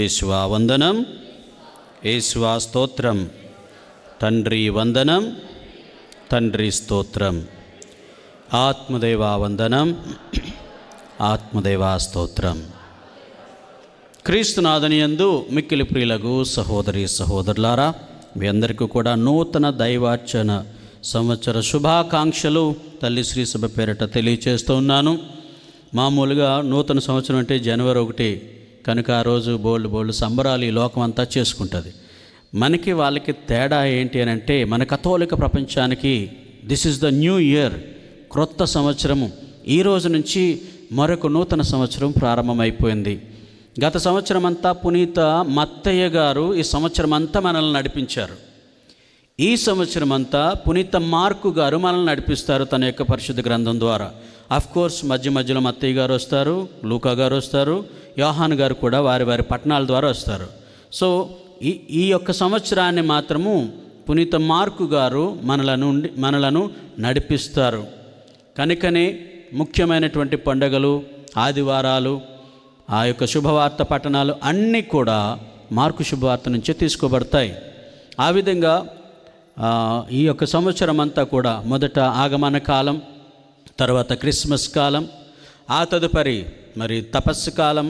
యేసువా వందనం యేసువా స్తోత్రం తండ్రి వందనం తండ్రి స్తోత్రం ఆత్మదేవా వందనం ఆత్మదేవా స్తోత్రం క్రీస్తునాథనియందు మిక్కిలి ప్రియులకు సహోదరి సహోదరులారా మీ అందరికీ కూడా నూతన దైవార్చన సంవత్సర శుభాకాంక్షలు తల్లి శ్రీ సభ పేరిట తెలియచేస్తూ ఉన్నాను మామూలుగా నూతన సంవత్సరం అంటే జనవరి ఒకటి కనుక ఆ రోజు బోల్డ్ బోల్డ్ సంబరాలు ఈ లోకం అంతా చేసుకుంటుంది మనకి వాళ్ళకి తేడా ఏంటి అని అంటే మన కథోలిక ప్రపంచానికి this is the new year క్రొత్త సంవత్సరము ఈ రోజు నుంచి మరొక నూతన సంవత్సరం ప్రారంభమైపోయింది గత సంవత్సరం అంతా పునీత మత్తయ్య గారు ఈ సంవత్సరం అంతా మనల్ని నడిపించారు ఈ సంవత్సరం అంతా పునీత మార్కు గారు మనల్ని నడిపిస్తారు తన యొక్క పరిశుద్ధ గ్రంథం ద్వారా కోర్స్ మధ్య మధ్యలో మత్తయ్య గారు వస్తారు లూకా గారు వస్తారు యోహాన్ గారు కూడా వారి వారి పట్టణాల ద్వారా వస్తారు సో ఈ ఈ యొక్క సంవత్సరాన్ని మాత్రము పునీత మార్కు గారు మనలను మనలను నడిపిస్తారు కనుకనే ముఖ్యమైనటువంటి పండుగలు ఆదివారాలు ఆ యొక్క శుభవార్త పట్టణాలు అన్నీ కూడా మార్కు శుభవార్త నుంచే తీసుకోబడతాయి ఆ విధంగా ఈ యొక్క సంవత్సరం అంతా కూడా మొదట ఆగమన కాలం తర్వాత క్రిస్మస్ కాలం ఆ తదుపరి మరి తపస్సు కాలం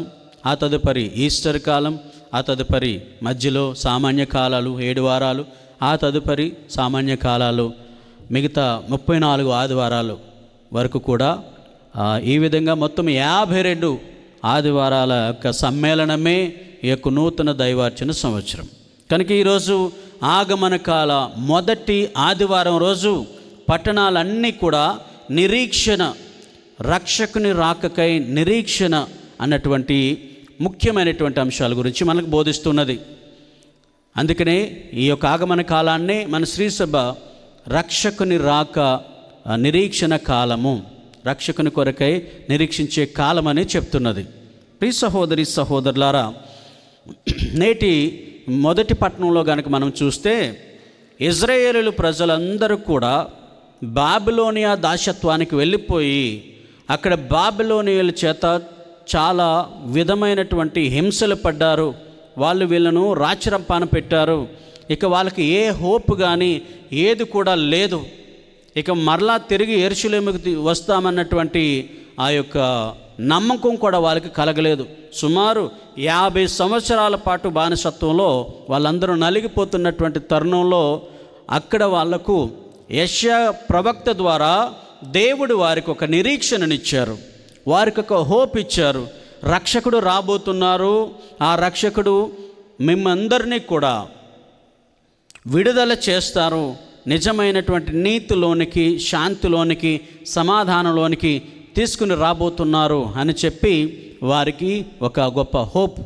ఆ తదుపరి ఈస్టర్ కాలం ఆ తదుపరి మధ్యలో సామాన్య కాలాలు ఏడు వారాలు ఆ తదుపరి సామాన్య కాలాలు మిగతా ముప్పై నాలుగు ఆదివారాలు వరకు కూడా ఈ విధంగా మొత్తం యాభై రెండు ఆదివారాల యొక్క సమ్మేళనమే ఈ యొక్క నూతన దైవార్చన సంవత్సరం కనుక ఈరోజు ఆగమన కాల మొదటి ఆదివారం రోజు పట్టణాలన్నీ కూడా నిరీక్షణ రక్షకుని రాకకై నిరీక్షణ అన్నటువంటి ముఖ్యమైనటువంటి అంశాల గురించి మనకు బోధిస్తున్నది అందుకనే ఈ యొక్క ఆగమన కాలాన్నే మన శ్రీసభ రక్షకుని రాక నిరీక్షణ కాలము రక్షకుని కొరకై నిరీక్షించే కాలం అని చెప్తున్నది ప్రి సహోదరి సహోదరులారా నేటి మొదటి పట్టణంలో కనుక మనం చూస్తే ఇజ్రాయేలు ప్రజలందరూ కూడా బాబిలోనియా దాసత్వానికి వెళ్ళిపోయి అక్కడ బాబిలోనియల చేత చాలా విధమైనటువంటి హింసలు పడ్డారు వాళ్ళు వీళ్ళను రాచరంపాన పెట్టారు ఇక వాళ్ళకి ఏ హోప్ కానీ ఏది కూడా లేదు ఇక మరలా తిరిగి ఎరుషులేమికి వస్తామన్నటువంటి ఆ యొక్క నమ్మకం కూడా వాళ్ళకి కలగలేదు సుమారు యాభై సంవత్సరాల పాటు బానిసత్వంలో వాళ్ళందరూ నలిగిపోతున్నటువంటి తరుణంలో అక్కడ వాళ్లకు యశ ప్రవక్త ద్వారా దేవుడు వారికి ఒక నిరీక్షణనిచ్చారు వారికి ఒక హోప్ ఇచ్చారు రక్షకుడు రాబోతున్నారు ఆ రక్షకుడు మిమ్మందరినీ కూడా విడుదల చేస్తారు నిజమైనటువంటి నీతిలోనికి శాంతిలోనికి సమాధానంలోనికి తీసుకుని రాబోతున్నారు అని చెప్పి వారికి ఒక గొప్ప హోప్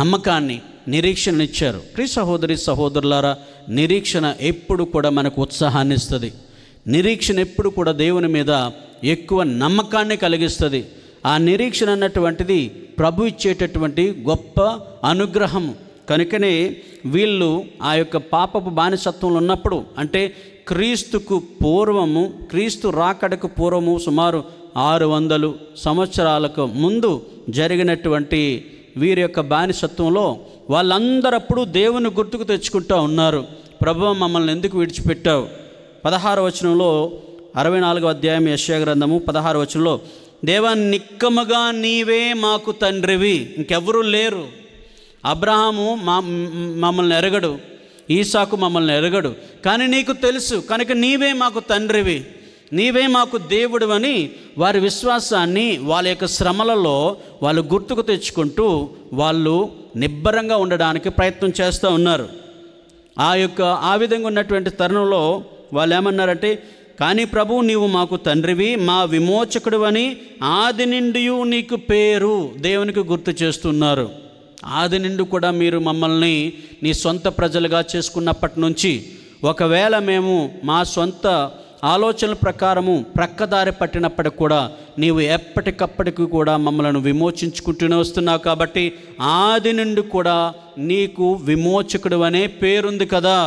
నమ్మకాన్ని నిరీక్షణనిచ్చారు క్రీ సహోదరి సహోదరులారా నిరీక్షణ ఎప్పుడు కూడా మనకు ఉత్సాహాన్ని ఇస్తుంది నిరీక్షణ ఎప్పుడు కూడా దేవుని మీద ఎక్కువ నమ్మకాన్ని కలిగిస్తుంది ఆ నిరీక్షణ అన్నటువంటిది ప్రభు ఇచ్చేటటువంటి గొప్ప అనుగ్రహం కనుకనే వీళ్ళు ఆ యొక్క పాపపు బానిసత్వంలో ఉన్నప్పుడు అంటే క్రీస్తుకు పూర్వము క్రీస్తు రాకడకు పూర్వము సుమారు ఆరు వందలు సంవత్సరాలకు ముందు జరిగినటువంటి వీరి యొక్క బానిసత్వంలో వాళ్ళందరప్పుడు దేవుని గుర్తుకు తెచ్చుకుంటూ ఉన్నారు ప్రభు మమ్మల్ని ఎందుకు విడిచిపెట్టావు పదహార వచనంలో అరవై నాలుగో అధ్యాయం యశ్యా గ్రంథము పదహారు వచనంలో దేవ నిక్కముగా నీవే మాకు తండ్రివి ఇంకెవరూ లేరు అబ్రహాము మా మమ్మల్ని ఎరగడు ఈసాకు మమ్మల్ని ఎరగడు కానీ నీకు తెలుసు కనుక నీవే మాకు తండ్రివి నీవే మాకు దేవుడు అని వారి విశ్వాసాన్ని వాళ్ళ యొక్క శ్రమలలో వాళ్ళు గుర్తుకు తెచ్చుకుంటూ వాళ్ళు నిబ్బరంగా ఉండడానికి ప్రయత్నం చేస్తూ ఉన్నారు ఆ యొక్క ఆ విధంగా ఉన్నటువంటి తరుణంలో వాళ్ళు ఏమన్నారంటే కానీ ప్రభు నీవు మాకు తండ్రివి మా విమోచకుడు అని ఆది నిండి నీకు పేరు దేవునికి గుర్తు చేస్తున్నారు ఆది నిండు కూడా మీరు మమ్మల్ని నీ సొంత ప్రజలుగా చేసుకున్నప్పటి నుంచి ఒకవేళ మేము మా సొంత ఆలోచనల ప్రకారము ప్రక్కదారి పట్టినప్పటికి కూడా నీవు ఎప్పటికప్పటికి కూడా మమ్మలను విమోచించుకుంటూనే వస్తున్నావు కాబట్టి ఆది నుండి కూడా నీకు విమోచకుడు అనే పేరుంది కదా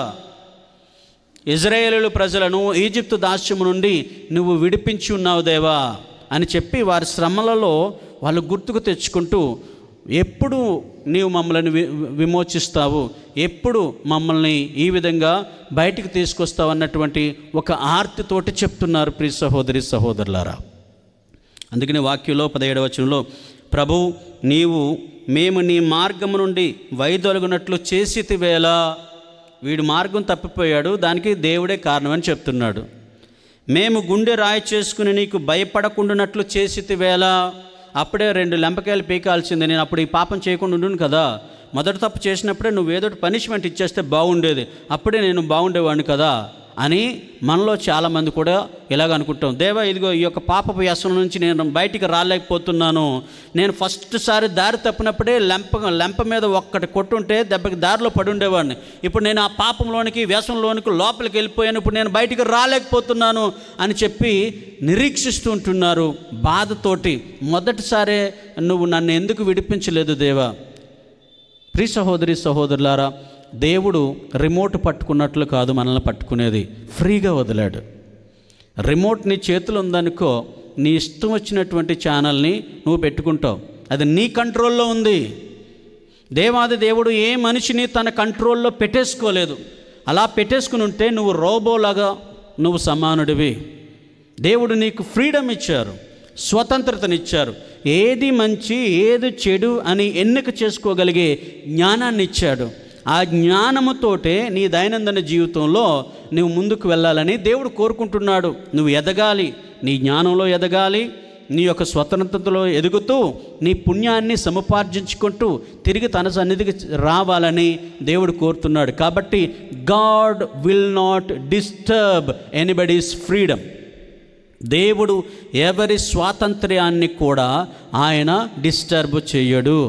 ఇజ్రాయేలు ప్రజలను ఈజిప్తు దాస్యము నుండి నువ్వు విడిపించి ఉన్నావు దేవా అని చెప్పి వారి శ్రమలలో వాళ్ళు గుర్తుకు తెచ్చుకుంటూ ఎప్పుడు నీవు మమ్మల్ని విమోచిస్తావు ఎప్పుడు మమ్మల్ని ఈ విధంగా బయటికి తీసుకొస్తావు అన్నటువంటి ఒక ఆర్తితోటి చెప్తున్నారు ప్రియ సహోదరి సహోదరులారా అందుకని వాక్యంలో పదిహేడవచనంలో ప్రభు నీవు మేము నీ మార్గము నుండి వైదొలగినట్లు వేళ వీడు మార్గం తప్పిపోయాడు దానికి దేవుడే కారణమని చెప్తున్నాడు మేము గుండె రాయి చేసుకుని నీకు భయపడకుండానట్లు వేళ అప్పుడే రెండు లెంపకాయలు పీకాల్సిందే నేను అప్పుడు ఈ పాపం చేయకుండా ఉండును కదా మొదటి తప్పు చేసినప్పుడే నువ్వు ఏదో పనిష్మెంట్ ఇచ్చేస్తే బాగుండేది అప్పుడే నేను బాగుండేవాడిని కదా అని మనలో చాలామంది కూడా ఇలాగ అనుకుంటాం దేవా ఇదిగో ఈ యొక్క పాపపు వ్యసనం నుంచి నేను బయటికి రాలేకపోతున్నాను నేను ఫస్ట్ సారి దారి తప్పినప్పుడే లెంప లెంప మీద ఒక్కటి కొట్టుంటే దెబ్బకి దారిలో పడి ఉండేవాడిని ఇప్పుడు నేను ఆ పాపంలోనికి వ్యసనంలోనికి లోపలికి వెళ్ళిపోయాను ఇప్పుడు నేను బయటికి రాలేకపోతున్నాను అని చెప్పి నిరీక్షిస్తుంటున్నారు బాధతోటి మొదటిసారే నువ్వు నన్ను ఎందుకు విడిపించలేదు దేవా ప్రీ సహోదరి సహోదరులారా దేవుడు రిమోట్ పట్టుకున్నట్లు కాదు మనల్ని పట్టుకునేది ఫ్రీగా వదిలాడు రిమోట్ నీ చేతులు ఉందనుకో నీ ఇష్టం వచ్చినటువంటి ఛానల్ని నువ్వు పెట్టుకుంటావు అది నీ కంట్రోల్లో ఉంది దేవాది దేవుడు ఏ మనిషిని తన కంట్రోల్లో పెట్టేసుకోలేదు అలా పెట్టేసుకుని ఉంటే నువ్వు రోబోలాగా నువ్వు సమానుడివి దేవుడు నీకు ఫ్రీడమ్ ఇచ్చారు స్వతంత్రతనిచ్చారు ఏది మంచి ఏది చెడు అని ఎన్నిక చేసుకోగలిగే జ్ఞానాన్ని ఇచ్చాడు ఆ జ్ఞానముతోటే నీ దైనందిన జీవితంలో నువ్వు ముందుకు వెళ్ళాలని దేవుడు కోరుకుంటున్నాడు నువ్వు ఎదగాలి నీ జ్ఞానంలో ఎదగాలి నీ యొక్క స్వతంత్రతలో ఎదుగుతూ నీ పుణ్యాన్ని సముపార్జించుకుంటూ తిరిగి తన సన్నిధికి రావాలని దేవుడు కోరుతున్నాడు కాబట్టి God will not disturb anybody's freedom దేవుడు ఎవరి స్వాతంత్ర్యాన్ని కూడా ఆయన డిస్టర్బ్ చేయడు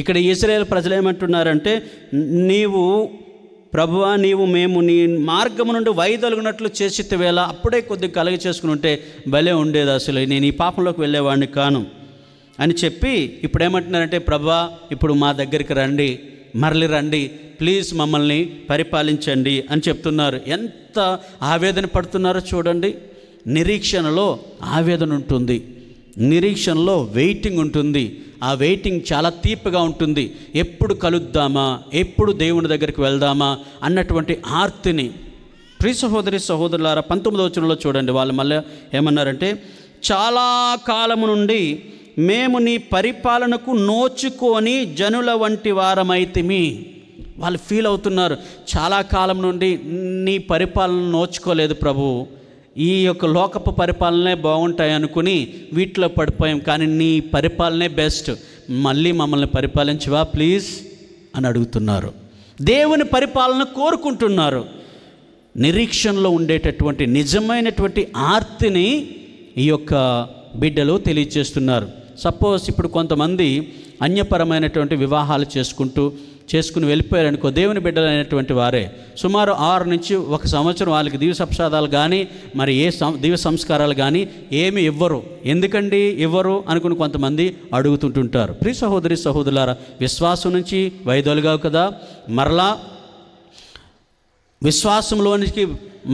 ఇక్కడ ఇస్రాయేల్ ప్రజలు ఏమంటున్నారంటే నీవు ప్రభువా నీవు మేము నీ మార్గము నుండి వైదొలగినట్లు చేసి వేళ అప్పుడే కొద్దిగా కలగ చేసుకుని ఉంటే భలే ఉండేది అసలు నేను ఈ పాపంలోకి వెళ్ళేవాడిని కాను అని చెప్పి ఇప్పుడు ఏమంటున్నారంటే ప్రభా ఇప్పుడు మా దగ్గరికి రండి మరలి రండి ప్లీజ్ మమ్మల్ని పరిపాలించండి అని చెప్తున్నారు ఎంత ఆవేదన పడుతున్నారో చూడండి నిరీక్షణలో ఆవేదన ఉంటుంది నిరీక్షణలో వెయిటింగ్ ఉంటుంది ఆ వెయిటింగ్ చాలా తీపిగా ఉంటుంది ఎప్పుడు కలుద్దామా ఎప్పుడు దేవుని దగ్గరికి వెళ్దామా అన్నటువంటి ఆర్తిని ప్రి సహోదరి సహోదరులారా పంతొమ్మిదవ వచనంలో చూడండి వాళ్ళు మళ్ళీ ఏమన్నారంటే చాలా కాలము నుండి మేము నీ పరిపాలనకు నోచుకొని జనుల వంటి వారమైతిమి వాళ్ళు ఫీల్ అవుతున్నారు చాలా కాలం నుండి నీ పరిపాలన నోచుకోలేదు ప్రభువు ఈ యొక్క లోకపు పరిపాలనే బాగుంటాయి అనుకుని వీటిలో పడిపోయాం కానీ నీ పరిపాలనే బెస్ట్ మళ్ళీ మమ్మల్ని పరిపాలించవా ప్లీజ్ అని అడుగుతున్నారు దేవుని పరిపాలన కోరుకుంటున్నారు నిరీక్షణలో ఉండేటటువంటి నిజమైనటువంటి ఆర్తిని ఈ యొక్క బిడ్డలు తెలియచేస్తున్నారు సపోజ్ ఇప్పుడు కొంతమంది అన్యపరమైనటువంటి వివాహాలు చేసుకుంటూ చేసుకుని వెళ్ళిపోయారనుకో దేవుని బిడ్డలైనటువంటి వారే సుమారు ఆరు నుంచి ఒక సంవత్సరం వాళ్ళకి దివ్య సప్సాదాలు కానీ మరి ఏ దివ్య సంస్కారాలు కానీ ఏమి ఇవ్వరు ఎందుకండి ఇవ్వరు అనుకుని కొంతమంది అడుగుతుంటుంటారు ప్రి సహోదరి సహోదరులారా విశ్వాసం నుంచి వైదొలగావు కదా మరలా విశ్వాసంలోనికి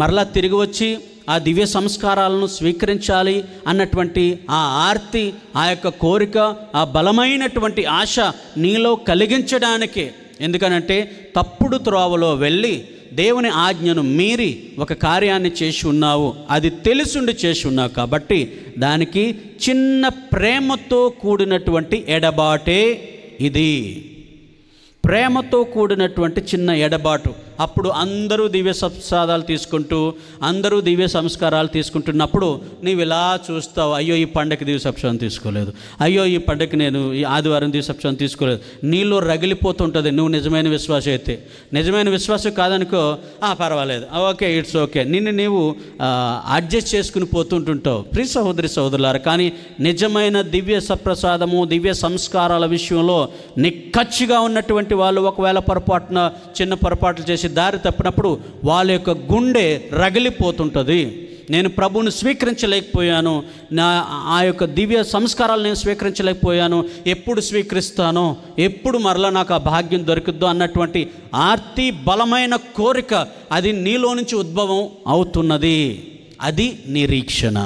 మరలా తిరిగి వచ్చి ఆ దివ్య సంస్కారాలను స్వీకరించాలి అన్నటువంటి ఆ ఆర్తి ఆ యొక్క కోరిక ఆ బలమైనటువంటి ఆశ నీలో కలిగించడానికి ఎందుకనంటే తప్పుడు త్రోవలో వెళ్ళి దేవుని ఆజ్ఞను మీరి ఒక కార్యాన్ని చేసి ఉన్నావు అది తెలుసుండి చేసి ఉన్నావు కాబట్టి దానికి చిన్న ప్రేమతో కూడినటువంటి ఎడబాటే ఇది ప్రేమతో కూడినటువంటి చిన్న ఎడబాటు అప్పుడు అందరూ దివ్య సంసాదాలు తీసుకుంటూ అందరూ దివ్య సంస్కారాలు తీసుకుంటున్నప్పుడు నీవు ఇలా చూస్తావు అయ్యో ఈ పండగకి దివ్య సప్సాన్ని తీసుకోలేదు అయ్యో ఈ పండగకి నేను ఈ ఆదివారం దివ్య సప్సాన్ని తీసుకోలేదు నీళ్ళు రగిలిపోతుంటుంది నువ్వు నిజమైన విశ్వాసం అయితే నిజమైన విశ్వాసం కాదనుకో ఆ పర్వాలేదు ఓకే ఇట్స్ ఓకే నిన్ను నీవు అడ్జస్ట్ చేసుకుని పోతుంటుంటావు ప్రియ సహోదరి సహోదరులారు కానీ నిజమైన దివ్య సప్రసాదము దివ్య సంస్కారాల విషయంలో నిక్కచ్చిగా ఉన్నటువంటి వాళ్ళు ఒకవేళ పొరపాటున చిన్న పొరపాట్లు చేసి నుంచి దారి తప్పినప్పుడు వాళ్ళ యొక్క గుండె రగిలిపోతుంటుంది నేను ప్రభువుని స్వీకరించలేకపోయాను నా ఆ యొక్క దివ్య సంస్కారాలు నేను స్వీకరించలేకపోయాను ఎప్పుడు స్వీకరిస్తాను ఎప్పుడు మరలా నాకు ఆ భాగ్యం దొరుకుద్దో అన్నటువంటి ఆర్తి బలమైన కోరిక అది నీలో నుంచి ఉద్భవం అవుతున్నది అది నిరీక్షణ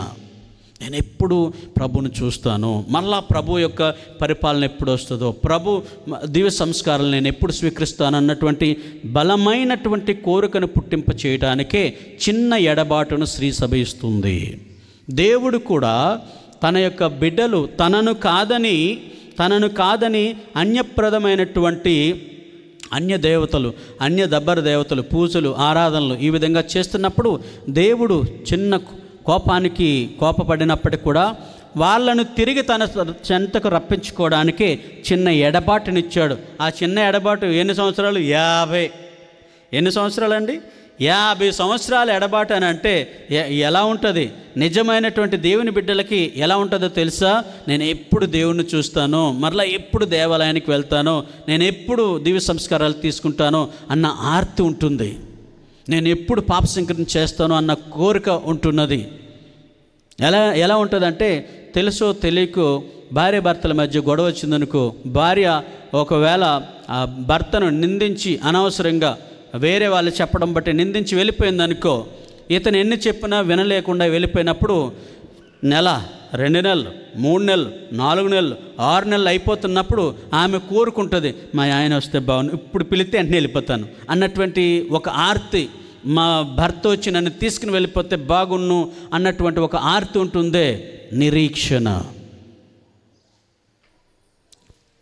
నేను ఎప్పుడు ప్రభుని చూస్తాను మళ్ళా ప్రభు యొక్క పరిపాలన ఎప్పుడు వస్తుందో ప్రభు దివ్య సంస్కారాలు నేను ఎప్పుడు స్వీకరిస్తాను అన్నటువంటి బలమైనటువంటి కోరికను పుట్టింప చేయడానికే చిన్న ఎడబాటును స్త్రీ సభ ఇస్తుంది దేవుడు కూడా తన యొక్క బిడ్డలు తనను కాదని తనను కాదని అన్యప్రదమైనటువంటి అన్య దేవతలు అన్య దబ్బర దేవతలు పూజలు ఆరాధనలు ఈ విధంగా చేస్తున్నప్పుడు దేవుడు చిన్న కోపానికి కోపపడినప్పటికి కూడా వాళ్ళను తిరిగి తన చెంతకు రప్పించుకోవడానికి చిన్న ఎడబాటునిచ్చాడు ఆ చిన్న ఎడబాటు ఎన్ని సంవత్సరాలు యాభై ఎన్ని సంవత్సరాలండి యాభై సంవత్సరాల ఎడబాటు అని అంటే ఎలా ఉంటుంది నిజమైనటువంటి దేవుని బిడ్డలకి ఎలా ఉంటుందో తెలుసా నేను ఎప్పుడు దేవుణ్ణి చూస్తాను మరలా ఎప్పుడు దేవాలయానికి వెళ్తాను నేను ఎప్పుడు దివ్య సంస్కారాలు తీసుకుంటాను అన్న ఆర్తి ఉంటుంది నేను ఎప్పుడు పాప సంకరణ చేస్తాను అన్న కోరిక ఉంటున్నది ఎలా ఎలా ఉంటుందంటే తెలుసో తెలియకో భార్య భర్తల మధ్య గొడవ వచ్చిందనుకో భార్య ఒకవేళ ఆ భర్తను నిందించి అనవసరంగా వేరే వాళ్ళు చెప్పడం బట్టి నిందించి వెళ్ళిపోయిందనుకో ఇతను ఎన్ని చెప్పినా వినలేకుండా వెళ్ళిపోయినప్పుడు నెల రెండు నెలలు మూడు నెలలు నాలుగు నెలలు ఆరు నెలలు అయిపోతున్నప్పుడు ఆమె కోరుకుంటుంది మా ఆయన వస్తే బాగుంది ఇప్పుడు పిలితే వెంటనే వెళ్ళిపోతాను అన్నటువంటి ఒక ఆర్తి మా భర్త వచ్చి నన్ను తీసుకుని వెళ్ళిపోతే బాగున్ను అన్నటువంటి ఒక ఆర్తి ఉంటుందే నిరీక్షణ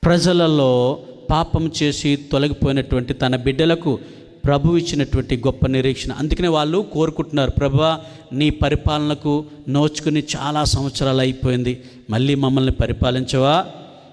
ప్రజలలో పాపం చేసి తొలగిపోయినటువంటి తన బిడ్డలకు ప్రభు ఇచ్చినటువంటి గొప్ప నిరీక్షణ అందుకనే వాళ్ళు కోరుకుంటున్నారు ప్రభా నీ పరిపాలనకు నోచుకుని చాలా సంవత్సరాలు అయిపోయింది మళ్ళీ మమ్మల్ని పరిపాలించవా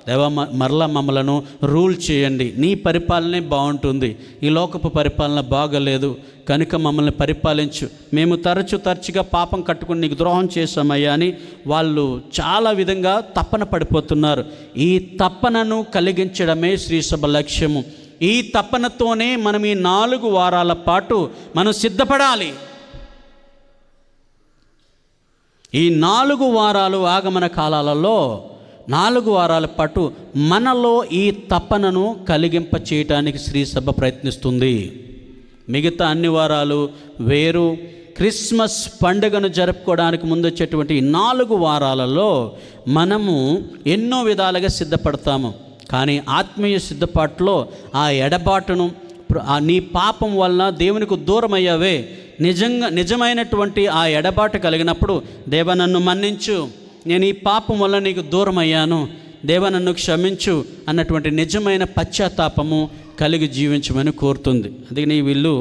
దేవా మరలా మమ్మలను రూల్ చేయండి నీ పరిపాలనే బాగుంటుంది ఈ లోకపు పరిపాలన బాగలేదు కనుక మమ్మల్ని పరిపాలించు మేము తరచు తరచుగా పాపం కట్టుకుని నీకు ద్రోహం చేశామయ్యా అని వాళ్ళు చాలా విధంగా తప్పన పడిపోతున్నారు ఈ తప్పనను కలిగించడమే శ్రీసభ లక్ష్యము ఈ తపనతోనే మనం ఈ నాలుగు వారాల పాటు మనం సిద్ధపడాలి ఈ నాలుగు వారాలు ఆగమన కాలాలలో నాలుగు వారాల పాటు మనలో ఈ తపనను కలిగింప చేయటానికి శ్రీసభ ప్రయత్నిస్తుంది మిగతా అన్ని వారాలు వేరు క్రిస్మస్ పండుగను జరుపుకోవడానికి ముందు వచ్చేటువంటి నాలుగు వారాలలో మనము ఎన్నో విధాలుగా సిద్ధపడతాము కానీ ఆత్మీయ సిద్ధపాటులో ఆ ఎడబాటును నీ పాపం వలన దేవునికి దూరం అయ్యావే నిజంగా నిజమైనటువంటి ఆ ఎడబాటు కలిగినప్పుడు దేవ నన్ను మన్నించు నేను ఈ పాపం వల్ల నీకు దూరం అయ్యాను దేవ నన్ను క్షమించు అన్నటువంటి నిజమైన పశ్చాత్తాపము కలిగి జీవించమని కోరుతుంది అందుకని వీళ్ళు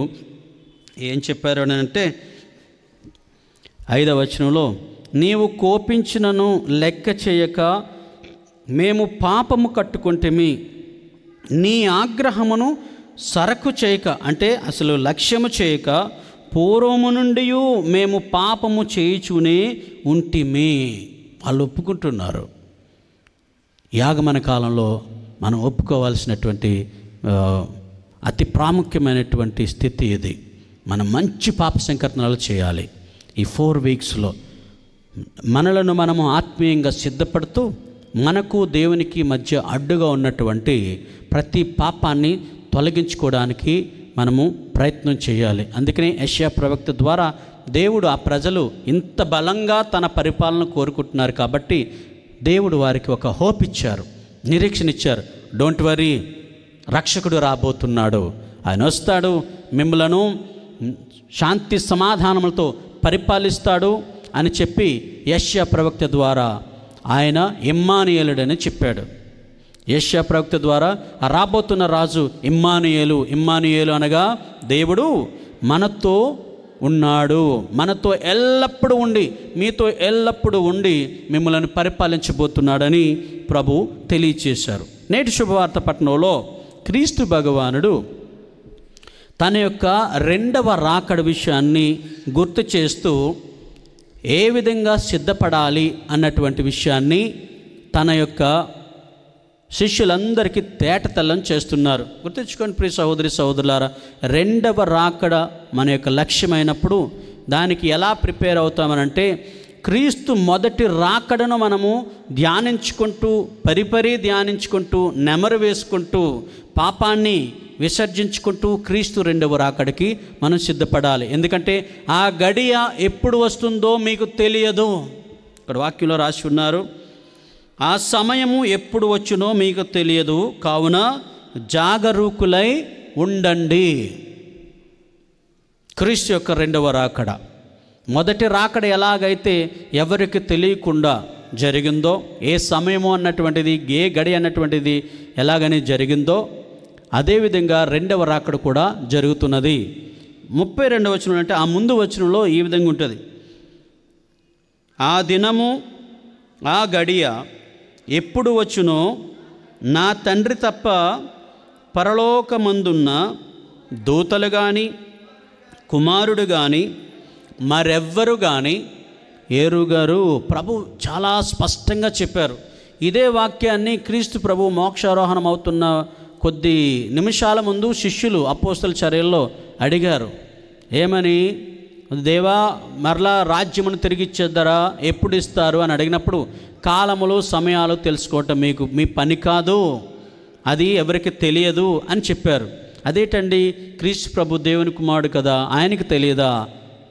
ఏం చెప్పారు అని అంటే ఐదవ వచనంలో నీవు కోపించినను లెక్క చేయక మేము పాపము కట్టుకుంటేమి నీ ఆగ్రహమును సరకు చేయక అంటే అసలు లక్ష్యము చేయక పూర్వము నుండి మేము పాపము చేయుచునే ఉంటిమి వాళ్ళు ఒప్పుకుంటున్నారు యాగమన కాలంలో మనం ఒప్పుకోవాల్సినటువంటి అతి ప్రాముఖ్యమైనటువంటి స్థితి ఇది మనం మంచి పాప సంకర్తనలు చేయాలి ఈ ఫోర్ వీక్స్లో మనలను మనము ఆత్మీయంగా సిద్ధపడుతూ మనకు దేవునికి మధ్య అడ్డుగా ఉన్నటువంటి ప్రతి పాపాన్ని తొలగించుకోవడానికి మనము ప్రయత్నం చేయాలి అందుకనే యష్యా ప్రవక్త ద్వారా దేవుడు ఆ ప్రజలు ఇంత బలంగా తన పరిపాలన కోరుకుంటున్నారు కాబట్టి దేవుడు వారికి ఒక హోప్ ఇచ్చారు నిరీక్షణ ఇచ్చారు డోంట్ వరీ రక్షకుడు రాబోతున్నాడు ఆయన వస్తాడు మిమ్మలను శాంతి సమాధానములతో పరిపాలిస్తాడు అని చెప్పి యష్యా ప్రవక్త ద్వారా ఆయన ఇమ్మానియలుడని చెప్పాడు ఏష్యా ప్రవక్త ద్వారా రాబోతున్న రాజు ఇమ్మానియేలు ఇమ్మానియేలు అనగా దేవుడు మనతో ఉన్నాడు మనతో ఎల్లప్పుడూ ఉండి మీతో ఎల్లప్పుడూ ఉండి మిమ్మల్ని పరిపాలించబోతున్నాడని ప్రభు తెలియచేశారు నేటి శుభవార్త పట్టణంలో క్రీస్తు భగవానుడు తన యొక్క రెండవ రాకడ విషయాన్ని గుర్తు చేస్తూ ఏ విధంగా సిద్ధపడాలి అన్నటువంటి విషయాన్ని తన యొక్క శిష్యులందరికీ తేటతెల్లం చేస్తున్నారు గుర్తించుకోండి ప్రియ సహోదరి సహోదరులారా రెండవ రాకడ మన యొక్క లక్ష్యమైనప్పుడు దానికి ఎలా ప్రిపేర్ అవుతామనంటే క్రీస్తు మొదటి రాకడను మనము ధ్యానించుకుంటూ పరిపరి ధ్యానించుకుంటూ నెమరు వేసుకుంటూ పాపాన్ని విసర్జించుకుంటూ క్రీస్తు రెండవ రాకడికి మనం సిద్ధపడాలి ఎందుకంటే ఆ గడియ ఎప్పుడు వస్తుందో మీకు తెలియదు ఇక్కడ వాక్యంలో రాసి ఉన్నారు ఆ సమయము ఎప్పుడు వచ్చునో మీకు తెలియదు కావున జాగరూకులై ఉండండి క్రీస్తు యొక్క రెండవ రాకడ మొదటి రాకడ ఎలాగైతే ఎవరికి తెలియకుండా జరిగిందో ఏ సమయము అన్నటువంటిది ఏ గడి అన్నటువంటిది ఎలాగని జరిగిందో అదేవిధంగా రెండవ రాకడ కూడా జరుగుతున్నది ముప్పై రెండవ వచనం అంటే ఆ ముందు వచనంలో ఈ విధంగా ఉంటుంది ఆ దినము ఆ గడియ ఎప్పుడు వచ్చునో నా తండ్రి తప్ప పరలోకమందున్న దూతలు కానీ కుమారుడు కానీ మరెవ్వరు కానీ ఏరు గారు ప్రభు చాలా స్పష్టంగా చెప్పారు ఇదే వాక్యాన్ని క్రీస్తు ప్రభు మోక్షారోహణం అవుతున్న కొద్ది నిమిషాల ముందు శిష్యులు అపోస్తల చర్యల్లో అడిగారు ఏమని దేవా మరలా రాజ్యమును తిరిగి ఇచ్చేద్దరా ఎప్పుడు ఇస్తారు అని అడిగినప్పుడు కాలములు సమయాలు తెలుసుకోవటం మీకు మీ పని కాదు అది ఎవరికి తెలియదు అని చెప్పారు అదేటండి క్రీస్తు ప్రభు దేవుని కుమారుడు కదా ఆయనకు తెలియదా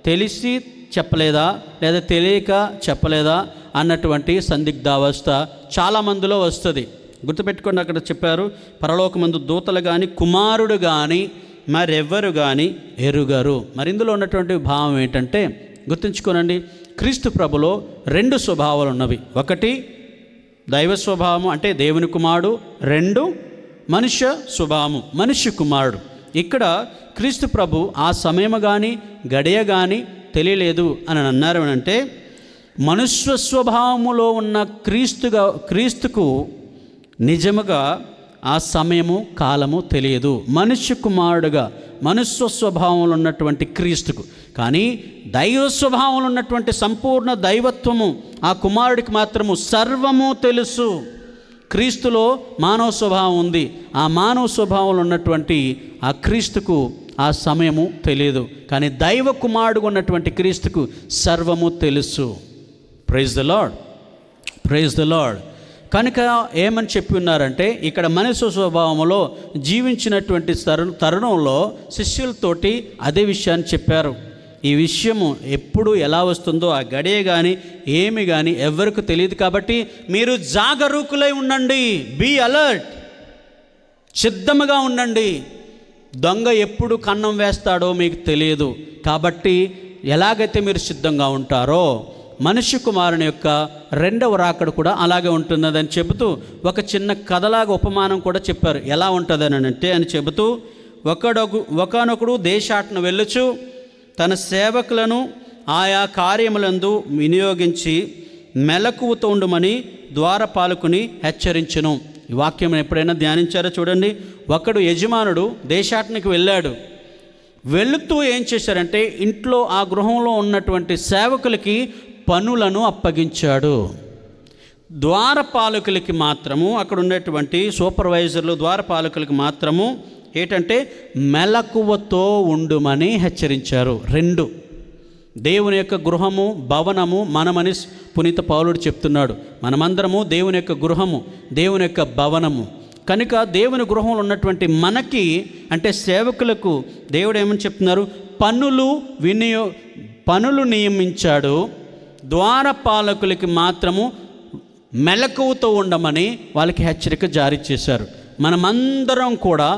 తెలిసి చెప్పలేదా లేదా తెలియక చెప్పలేదా అన్నటువంటి సందిగ్ధావస్థ చాలామందిలో వస్తుంది గుర్తుపెట్టుకోండి అక్కడ చెప్పారు పరలోకమందు దూతలు కానీ కుమారుడు కానీ మరెవ్వరు కానీ ఎరుగరు మరి ఇందులో ఉన్నటువంటి భావం ఏంటంటే గుర్తుంచుకోనండి క్రీస్తు ప్రభులో రెండు స్వభావాలు ఉన్నవి ఒకటి దైవ స్వభావం అంటే దేవుని కుమారుడు రెండు మనుష్య స్వభావము మనుష్య కుమారుడు ఇక్కడ క్రీస్తు ప్రభు ఆ సమయము కానీ గడియ కానీ తెలియలేదు అని అన్నారు అంటే మనుష్య స్వభావములో ఉన్న క్రీస్తుగా క్రీస్తుకు నిజముగా ఆ సమయము కాలము తెలియదు మనుష్య కుమారుడుగా మనుష్య స్వభావంలో ఉన్నటువంటి క్రీస్తుకు కానీ దైవ స్వభావంలో ఉన్నటువంటి సంపూర్ణ దైవత్వము ఆ కుమారుడికి మాత్రము సర్వము తెలుసు క్రీస్తులో మానవ స్వభావం ఉంది ఆ మానవ స్వభావంలో ఉన్నటువంటి ఆ క్రీస్తుకు ఆ సమయము తెలియదు కానీ దైవ కుమారుడు ఉన్నటువంటి క్రీస్తుకు సర్వము తెలుసు praise the Lord praise the Lord కనుక ఏమని చెప్పి ఉన్నారంటే ఇక్కడ మనిషి స్వభావంలో జీవించినటువంటి తరు తరుణంలో శిష్యులతోటి అదే విషయాన్ని చెప్పారు ఈ విషయము ఎప్పుడు ఎలా వస్తుందో ఆ గడియ కానీ ఏమి కానీ ఎవరికి తెలియదు కాబట్టి మీరు జాగరూకులై ఉండండి బీ అలర్ట్ సిద్ధముగా ఉండండి దొంగ ఎప్పుడు కన్నం వేస్తాడో మీకు తెలియదు కాబట్టి ఎలాగైతే మీరు సిద్ధంగా ఉంటారో మనిషి కుమారుని యొక్క రెండవ రాకడ కూడా అలాగే ఉంటుందని చెబుతూ ఒక చిన్న కథలాగా ఉపమానం కూడా చెప్పారు ఎలా ఉంటుందని అంటే అని చెబుతూ ఒకడొకు ఒకనొకడు దేశాటన వెళ్ళచ్చు తన సేవకులను ఆయా కార్యములందు వినియోగించి మెలకువతో ఉండమని ద్వారపాలకుని హెచ్చరించను ఈ వాక్యం ఎప్పుడైనా ధ్యానించారో చూడండి ఒకడు యజమానుడు దేశాటనకి వెళ్ళాడు వెళుతూ ఏం చేశారంటే ఇంట్లో ఆ గృహంలో ఉన్నటువంటి సేవకులకి పనులను అప్పగించాడు ద్వారపాలకులకి మాత్రము అక్కడ ఉన్నటువంటి సూపర్వైజర్లు ద్వారపాలకులకి మాత్రము ఏంటంటే మెలకువతో ఉండుమని హెచ్చరించారు రెండు దేవుని యొక్క గృహము భవనము మనమని పునీత పౌలుడు చెప్తున్నాడు మనమందరము దేవుని యొక్క గృహము దేవుని యొక్క భవనము కనుక దేవుని గృహంలో ఉన్నటువంటి మనకి అంటే సేవకులకు దేవుడు ఏమని చెప్తున్నారు పనులు వినియో పనులు నియమించాడు ద్వారపాలకులకి మాత్రము మెలకువతో ఉండమని వాళ్ళకి హెచ్చరిక జారీ చేశారు మనమందరం కూడా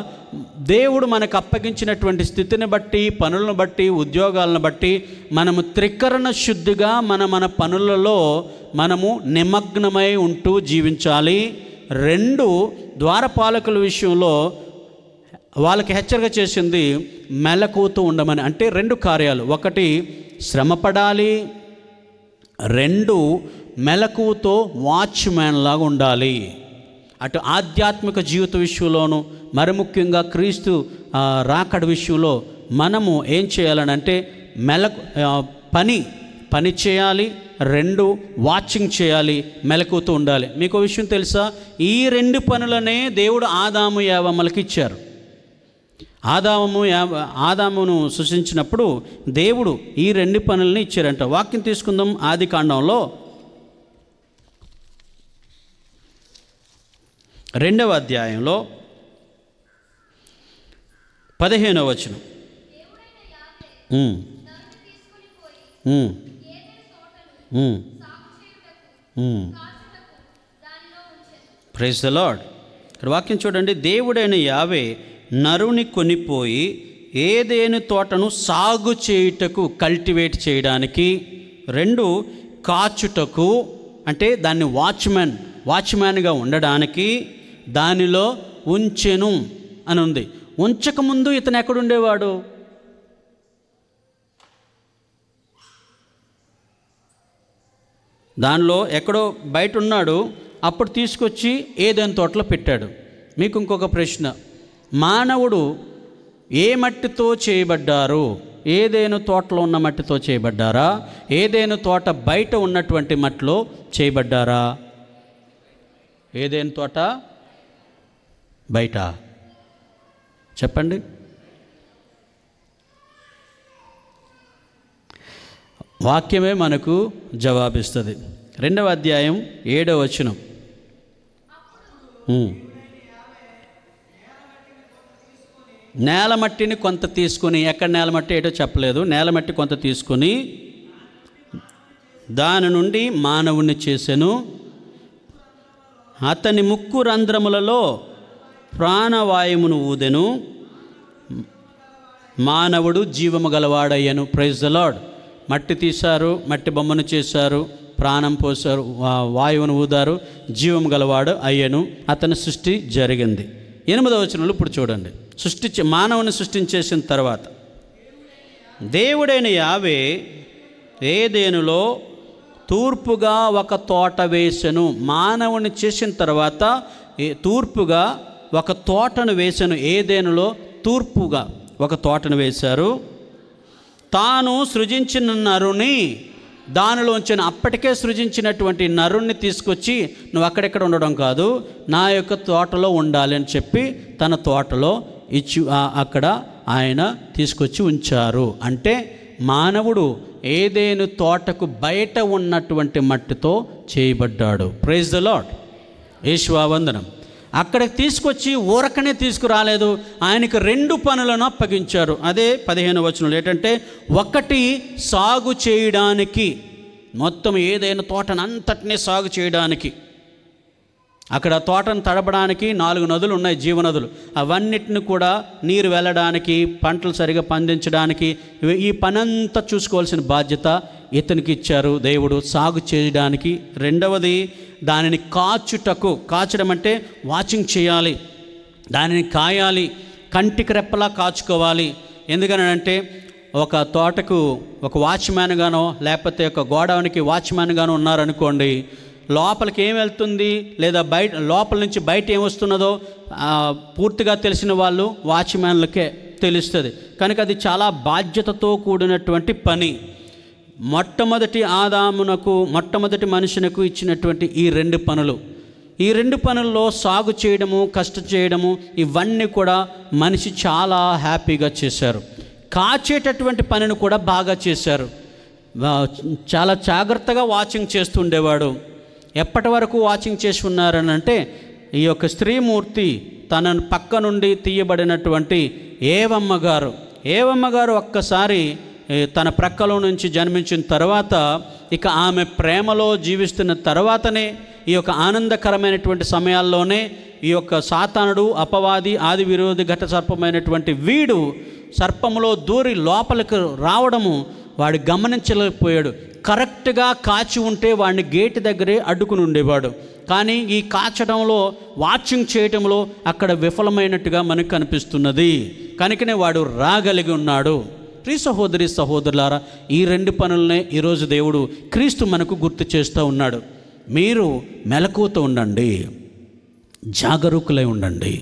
దేవుడు మనకు అప్పగించినటువంటి స్థితిని బట్టి పనులను బట్టి ఉద్యోగాలను బట్టి మనము త్రికరణ శుద్ధిగా మన మన పనులలో మనము నిమగ్నమై ఉంటూ జీవించాలి రెండు ద్వారపాలకుల విషయంలో వాళ్ళకి హెచ్చరిక చేసింది మెలకుతూ ఉండమని అంటే రెండు కార్యాలు ఒకటి శ్రమపడాలి రెండు మెలకువతో వాచ్మ్యాన్ లాగా ఉండాలి అటు ఆధ్యాత్మిక జీవిత విషయంలోనూ మరి ముఖ్యంగా క్రీస్తు రాకడ విషయంలో మనము ఏం చేయాలనంటే మెలకు పని పని చేయాలి రెండు వాచింగ్ చేయాలి మెలకుతూ ఉండాలి మీకు విషయం తెలుసా ఈ రెండు పనులనే దేవుడు ఆదాము యావమ్మలకి ఇచ్చారు ఆదాము ఆదామును సృష్టించినప్పుడు దేవుడు ఈ రెండు పనులను ఇచ్చారంట వాక్యం తీసుకుందాం ఆది కాండంలో రెండవ అధ్యాయంలో పదిహేనవ వచనం ప్రైజ్ ద లాడ్ ఇక్కడ వాక్యం చూడండి దేవుడైన యావే నరుని కొనిపోయి ఏదేని తోటను సాగు చేయుటకు కల్టివేట్ చేయడానికి రెండు కాచుటకు అంటే దాన్ని వాచ్మెన్ వాచ్మెన్గా ఉండడానికి దానిలో ఉంచెను అని ఉంది ఉంచకముందు ఇతను ఎక్కడుండేవాడు దానిలో ఎక్కడో బయట ఉన్నాడు అప్పుడు తీసుకొచ్చి ఏదైనా తోటలో పెట్టాడు మీకు ఇంకొక ప్రశ్న మానవుడు ఏ మట్టితో చేయబడ్డారు ఏదేను తోటలో ఉన్న మట్టితో చేయబడ్డారా ఏదేను తోట బయట ఉన్నటువంటి మట్టిలో చేయబడ్డారా ఏదేను తోట బయట చెప్పండి వాక్యమే మనకు జవాబిస్తుంది రెండవ అధ్యాయం ఏడవ వచనం నేల మట్టిని కొంత తీసుకుని ఎక్కడ నేల మట్టి ఏటో చెప్పలేదు నేల మట్టి కొంత తీసుకుని దాని నుండి మానవుణ్ణి చేశాను అతని ముక్కు రంధ్రములలో ప్రాణవాయువును ఊదెను మానవుడు జీవము గలవాడయ్యను ప్రైజ్ ద లాడ్ మట్టి తీశారు మట్టి బొమ్మను చేశారు ప్రాణం పోశారు వాయువును ఊదారు జీవము గలవాడు అయ్యను అతని సృష్టి జరిగింది ఎనిమిదవ వచనంలో ఇప్పుడు చూడండి సృష్టించి మానవుని సృష్టించేసిన తర్వాత దేవుడైన యావే ఏదేనులో తూర్పుగా ఒక తోట వేసెను మానవుని చేసిన తర్వాత తూర్పుగా ఒక తోటను వేశాను ఏదేనులో తూర్పుగా ఒక తోటను వేశారు తాను సృజించిన నరుని దానిలోంచి అప్పటికే సృజించినటువంటి నరుణ్ణి తీసుకొచ్చి నువ్వు అక్కడెక్కడ ఉండడం కాదు నా యొక్క తోటలో ఉండాలి అని చెప్పి తన తోటలో ఇచ్చి అక్కడ ఆయన తీసుకొచ్చి ఉంచారు అంటే మానవుడు ఏదేను తోటకు బయట ఉన్నటువంటి మట్టితో చేయబడ్డాడు ప్రైజ్ ద లాడ్ యేసువావందనం అక్కడికి తీసుకొచ్చి ఊరకనే తీసుకురాలేదు ఆయనకు రెండు పనులను అప్పగించారు అదే పదిహేను వచనంలో ఏంటంటే ఒకటి సాగు చేయడానికి మొత్తం ఏదైనా తోటనంతటినీ సాగు చేయడానికి అక్కడ తోటను తడపడానికి నాలుగు నదులు ఉన్నాయి జీవనదులు అవన్నిటిని కూడా నీరు వెళ్ళడానికి పంటలు సరిగా పండించడానికి ఈ పనంతా చూసుకోవాల్సిన బాధ్యత ఇతనికి ఇచ్చారు దేవుడు సాగు చేయడానికి రెండవది దానిని కాచుటకు కాచడం అంటే వాచింగ్ చేయాలి దానిని కాయాలి కంటికి రెప్పలా కాచుకోవాలి ఎందుకనంటే ఒక తోటకు ఒక వాచ్మ్యాన్గానో లేకపోతే ఒక గోడవనికి వాచ్మ్యాన్గానో ఉన్నారనుకోండి లోపలికి ఏం వెళ్తుంది లేదా బయట లోపల నుంచి బయట ఏమొస్తున్నదో పూర్తిగా తెలిసిన వాళ్ళు వాచ్మ్యాన్లకే తెలుస్తుంది కనుక అది చాలా బాధ్యతతో కూడినటువంటి పని మొట్టమొదటి ఆదామునకు మొట్టమొదటి మనుషునకు ఇచ్చినటువంటి ఈ రెండు పనులు ఈ రెండు పనుల్లో సాగు చేయడము కష్టం చేయడము ఇవన్నీ కూడా మనిషి చాలా హ్యాపీగా చేశారు కాచేటటువంటి పనిని కూడా బాగా చేశారు చాలా జాగ్రత్తగా వాచింగ్ చేస్తుండేవాడు ఎప్పటి వరకు వాచింగ్ చేసి ఉన్నారని అంటే ఈ యొక్క స్త్రీమూర్తి తన పక్క నుండి తీయబడినటువంటి ఏవమ్మ గారు ఏవమ్మ గారు ఒక్కసారి తన ప్రక్కలో నుంచి జన్మించిన తర్వాత ఇక ఆమె ప్రేమలో జీవిస్తున్న తర్వాతనే ఈ యొక్క ఆనందకరమైనటువంటి సమయాల్లోనే ఈ యొక్క సాతానుడు అపవాది ఆది విరోధి ఘట సర్పమైనటువంటి వీడు సర్పములో దూరి లోపలికి రావడము వాడు గమనించలేకపోయాడు కరెక్ట్గా కాచి ఉంటే వాడిని గేటు దగ్గరే అడ్డుకుని ఉండేవాడు కానీ ఈ కాచడంలో వాచింగ్ చేయటంలో అక్కడ విఫలమైనట్టుగా మనకు కనిపిస్తున్నది కనుకనే వాడు రాగలిగి ఉన్నాడు ప్రియ సహోదరి సహోదరులారా ఈ రెండు పనులనే ఈరోజు దేవుడు క్రీస్తు మనకు గుర్తు చేస్తూ ఉన్నాడు మీరు మెలకువత ఉండండి జాగరూకులై ఉండండి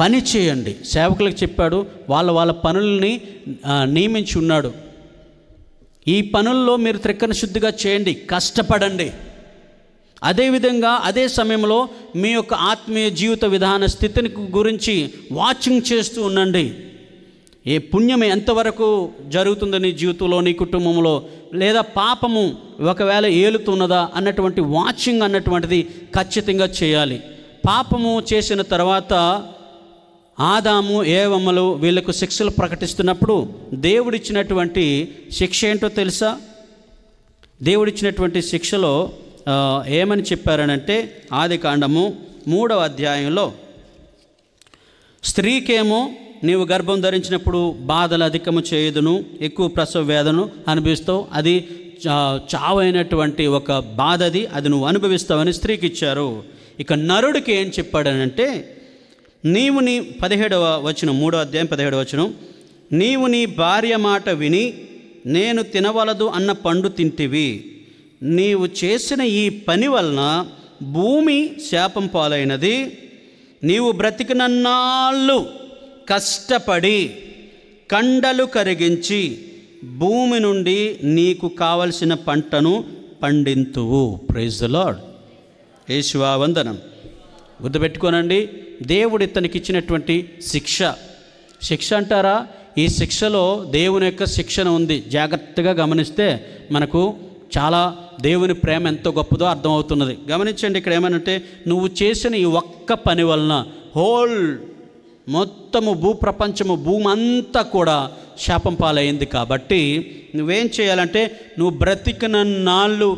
పని చేయండి సేవకులకు చెప్పాడు వాళ్ళ వాళ్ళ పనుల్ని నియమించి ఉన్నాడు ఈ పనుల్లో మీరు త్రిక్కన శుద్ధిగా చేయండి కష్టపడండి అదేవిధంగా అదే సమయంలో మీ యొక్క ఆత్మీయ జీవిత విధాన స్థితిని గురించి వాచింగ్ చేస్తూ ఉండండి ఏ పుణ్యం ఎంతవరకు జరుగుతుంది నీ జీవితంలో నీ కుటుంబంలో లేదా పాపము ఒకవేళ ఏలుతున్నదా అన్నటువంటి వాచింగ్ అన్నటువంటిది ఖచ్చితంగా చేయాలి పాపము చేసిన తర్వాత ఆదాము ఏవమ్మలు వీళ్ళకు శిక్షలు ప్రకటిస్తున్నప్పుడు దేవుడిచ్చినటువంటి శిక్ష ఏంటో తెలుసా దేవుడిచ్చినటువంటి శిక్షలో ఏమని చెప్పారనంటే ఆది కాండము మూడవ అధ్యాయంలో స్త్రీకేమో నీవు గర్భం ధరించినప్పుడు బాధలు అధికము చేయదును ఎక్కువ ప్రసవ వేదను అనుభవిస్తావు అది చావైనటువంటి ఒక బాధది అది నువ్వు అనుభవిస్తావని స్త్రీకి ఇచ్చారు ఇక నరుడికి ఏం చెప్పాడనంటే నీవు నీ పదిహేడవ వచనం మూడో అధ్యాయం పదిహేడవ వచనం నీవు నీ భార్య మాట విని నేను తినవలదు అన్న పండు తింటివి నీవు చేసిన ఈ పని వలన భూమి శాపం పాలైనది నీవు బ్రతికినన్నాళ్ళు కష్టపడి కండలు కరిగించి భూమి నుండి నీకు కావలసిన పంటను పండింతువు ప్రైజ్ ద లాడ్ ఏశివా వందనం గుర్తుపెట్టుకోనండి దేవుడు ఇతనికి ఇచ్చినటువంటి శిక్ష శిక్ష అంటారా ఈ శిక్షలో దేవుని యొక్క శిక్షణ ఉంది జాగ్రత్తగా గమనిస్తే మనకు చాలా దేవుని ప్రేమ ఎంతో గొప్పదో అర్థమవుతున్నది గమనించండి ఇక్కడ ఏమనంటే నువ్వు చేసిన ఈ ఒక్క పని వలన హోల్ మొత్తము భూప్రపంచము భూమి అంతా కూడా శాపం పాలైంది కాబట్టి నువ్వేం చేయాలంటే నువ్వు బ్రతికిన నాళ్ళు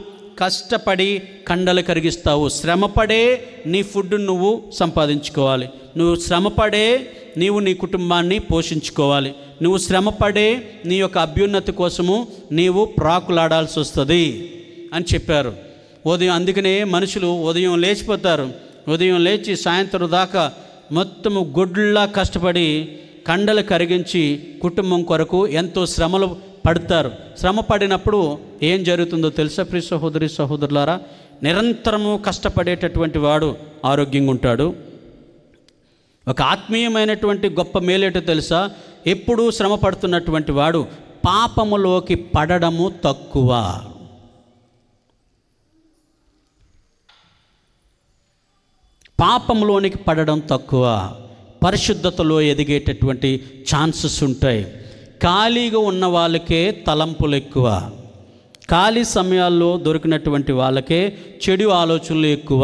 కష్టపడి కండలు కరిగిస్తావు శ్రమపడే నీ ఫుడ్ నువ్వు సంపాదించుకోవాలి నువ్వు శ్రమపడే నీవు నీ కుటుంబాన్ని పోషించుకోవాలి నువ్వు శ్రమపడే నీ యొక్క అభ్యున్నతి కోసము నీవు ప్రాకులాడాల్సి వస్తుంది అని చెప్పారు ఉదయం అందుకనే మనుషులు ఉదయం లేచిపోతారు ఉదయం లేచి సాయంత్రం దాకా మొత్తము గొడ్లా కష్టపడి కండలు కరిగించి కుటుంబం కొరకు ఎంతో శ్రమలు పడతారు శ్రమ పడినప్పుడు ఏం జరుగుతుందో తెలుసా ప్రి సహోదరి సహోదరులారా నిరంతరము కష్టపడేటటువంటి వాడు ఆరోగ్యంగా ఉంటాడు ఒక ఆత్మీయమైనటువంటి గొప్ప మేలేటో తెలుసా ఎప్పుడూ శ్రమ పడుతున్నటువంటి వాడు పాపములోకి పడడము తక్కువ పాపంలోనికి పడడం తక్కువ పరిశుద్ధతలో ఎదిగేటటువంటి ఛాన్సెస్ ఉంటాయి ఖాళీగా ఉన్న వాళ్ళకే తలంపులు ఎక్కువ ఖాళీ సమయాల్లో దొరికినటువంటి వాళ్ళకే చెడు ఆలోచనలు ఎక్కువ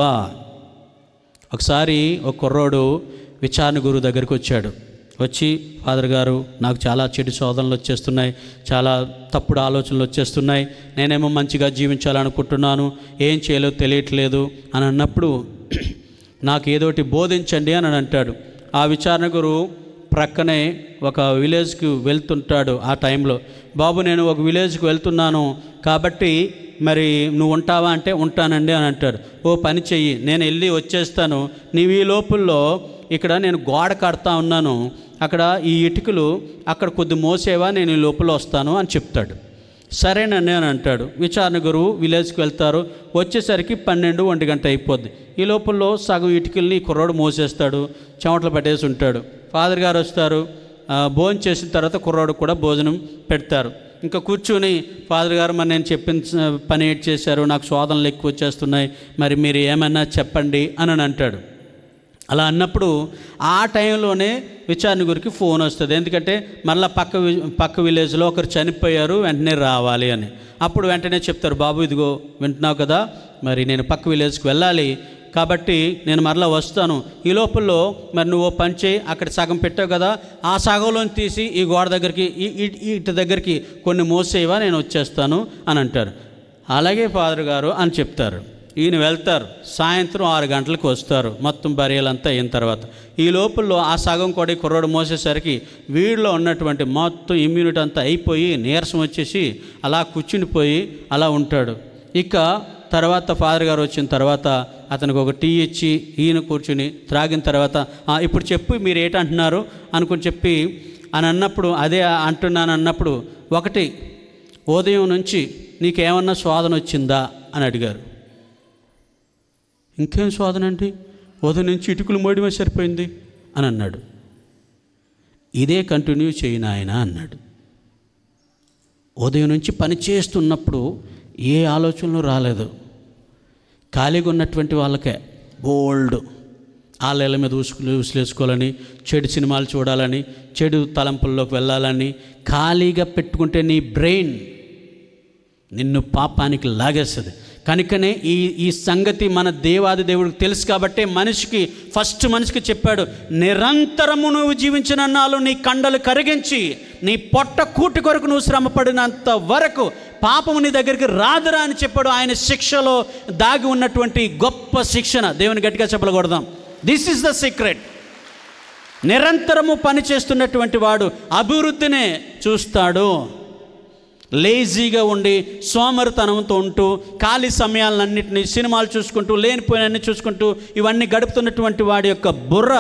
ఒకసారి ఒక కుర్రోడు విచారణ గురువు దగ్గరికి వచ్చాడు వచ్చి ఫాదర్ గారు నాకు చాలా చెడు శోధనలు వచ్చేస్తున్నాయి చాలా తప్పుడు ఆలోచనలు వచ్చేస్తున్నాయి నేనేమో మంచిగా జీవించాలనుకుంటున్నాను ఏం చేయాలో తెలియట్లేదు అని అన్నప్పుడు నాకు ఏదోటి బోధించండి అని అంటాడు ఆ విచారణ గురువు ప్రక్కనే ఒక విలేజ్కి వెళ్తుంటాడు ఆ టైంలో బాబు నేను ఒక విలేజ్కి వెళ్తున్నాను కాబట్టి మరి నువ్వు ఉంటావా అంటే ఉంటానండి అని అంటాడు ఓ పని చెయ్యి నేను వెళ్ళి వచ్చేస్తాను నీవు ఈ లోపల్లో ఇక్కడ నేను గోడ కడతా ఉన్నాను అక్కడ ఈ ఇటుకలు అక్కడ కొద్ది మోసేవా నేను ఈ లోపల వస్తాను అని చెప్తాడు సరేనండి అని అంటాడు విచారణ గురువు విలేజ్కి వెళ్తారు వచ్చేసరికి పన్నెండు ఒంటి గంట అయిపోద్ది ఈ లోపల సగం ఇటుకల్ని కుర్రోడు మోసేస్తాడు చెమటలు పట్టేసి ఉంటాడు ఫాదర్ గారు వస్తారు భోజనం చేసిన తర్వాత కుర్రాడు కూడా భోజనం పెడతారు ఇంకా కూర్చుని ఫాదర్ గారు మరి నేను చెప్పిన పని ఏంటి చేశారు నాకు శోధనలు ఎక్కువ వచ్చేస్తున్నాయి మరి మీరు ఏమైనా చెప్పండి అని అంటాడు అలా అన్నప్పుడు ఆ టైంలోనే విచారణ గురికి ఫోన్ వస్తుంది ఎందుకంటే మళ్ళీ పక్క పక్క విలేజ్లో ఒకరు చనిపోయారు వెంటనే రావాలి అని అప్పుడు వెంటనే చెప్తారు బాబు ఇదిగో వింటున్నావు కదా మరి నేను పక్క విలేజ్కి వెళ్ళాలి కాబట్టి నేను మరలా వస్తాను ఈ లోపల్లో మరి నువ్వు పంచే అక్కడ సగం పెట్టావు కదా ఆ సగంలోని తీసి ఈ గోడ దగ్గరికి ఇటు దగ్గరికి కొన్ని మోసేవా నేను వచ్చేస్తాను అని అంటారు అలాగే ఫాదర్ గారు అని చెప్తారు ఈయన వెళ్తారు సాయంత్రం ఆరు గంటలకు వస్తారు మొత్తం బర్యలంతా అయిన తర్వాత ఈ లోపల్లో ఆ సగం కూడా కుర్రోడు మోసేసరికి వీడిలో ఉన్నటువంటి మొత్తం ఇమ్యూనిటీ అంతా అయిపోయి నీరసం వచ్చేసి అలా కూర్చుండిపోయి అలా ఉంటాడు ఇక తర్వాత ఫాదర్ గారు వచ్చిన తర్వాత అతనికి ఒక టీ ఇచ్చి ఈయన కూర్చుని త్రాగిన తర్వాత ఇప్పుడు చెప్పు మీరు ఏటంటున్నారు అనుకుని చెప్పి అని అన్నప్పుడు అదే అంటున్నాను అన్నప్పుడు ఒకటి ఉదయం నుంచి నీకేమన్నా స్వాదన వచ్చిందా అని అడిగారు ఇంకేం స్వాదన అండి ఉదయం నుంచి ఇటుకులు మోడిమే సరిపోయింది అని అన్నాడు ఇదే కంటిన్యూ చేయను ఆయన అన్నాడు ఉదయం నుంచి పని చేస్తున్నప్పుడు ఏ ఆలోచనలు రాలేదు ఖాళీగా ఉన్నటువంటి వాళ్ళకే బోల్డ్ ఆలయాల మీద ఉసుకులు ఉసులేసుకోవాలని చెడు సినిమాలు చూడాలని చెడు తలంపుల్లోకి వెళ్ళాలని ఖాళీగా పెట్టుకుంటే నీ బ్రెయిన్ నిన్ను పాపానికి లాగేస్తుంది కనుకనే ఈ ఈ సంగతి మన దేవాది దేవుడికి తెలుసు కాబట్టి మనిషికి ఫస్ట్ మనిషికి చెప్పాడు నిరంతరము నువ్వు జీవించిన నీ కండలు కరిగించి నీ పొట్ట కూటి కొరకు నువ్వు శ్రమపడినంత వరకు పాపము నీ దగ్గరికి రాదురా అని చెప్పాడు ఆయన శిక్షలో దాగి ఉన్నటువంటి గొప్ప శిక్షణ దేవుని గట్టిగా చెప్పలకూడదాం దిస్ ఈజ్ ద సీక్రెట్ నిరంతరము పనిచేస్తున్నటువంటి వాడు అభివృద్ధినే చూస్తాడు లేజీగా ఉండి సోమరితనంతో ఉంటూ ఖాళీ సమయాలన్నింటినీ సినిమాలు చూసుకుంటూ లేనిపోయినన్నీ చూసుకుంటూ ఇవన్నీ గడుపుతున్నటువంటి వాడి యొక్క బుర్ర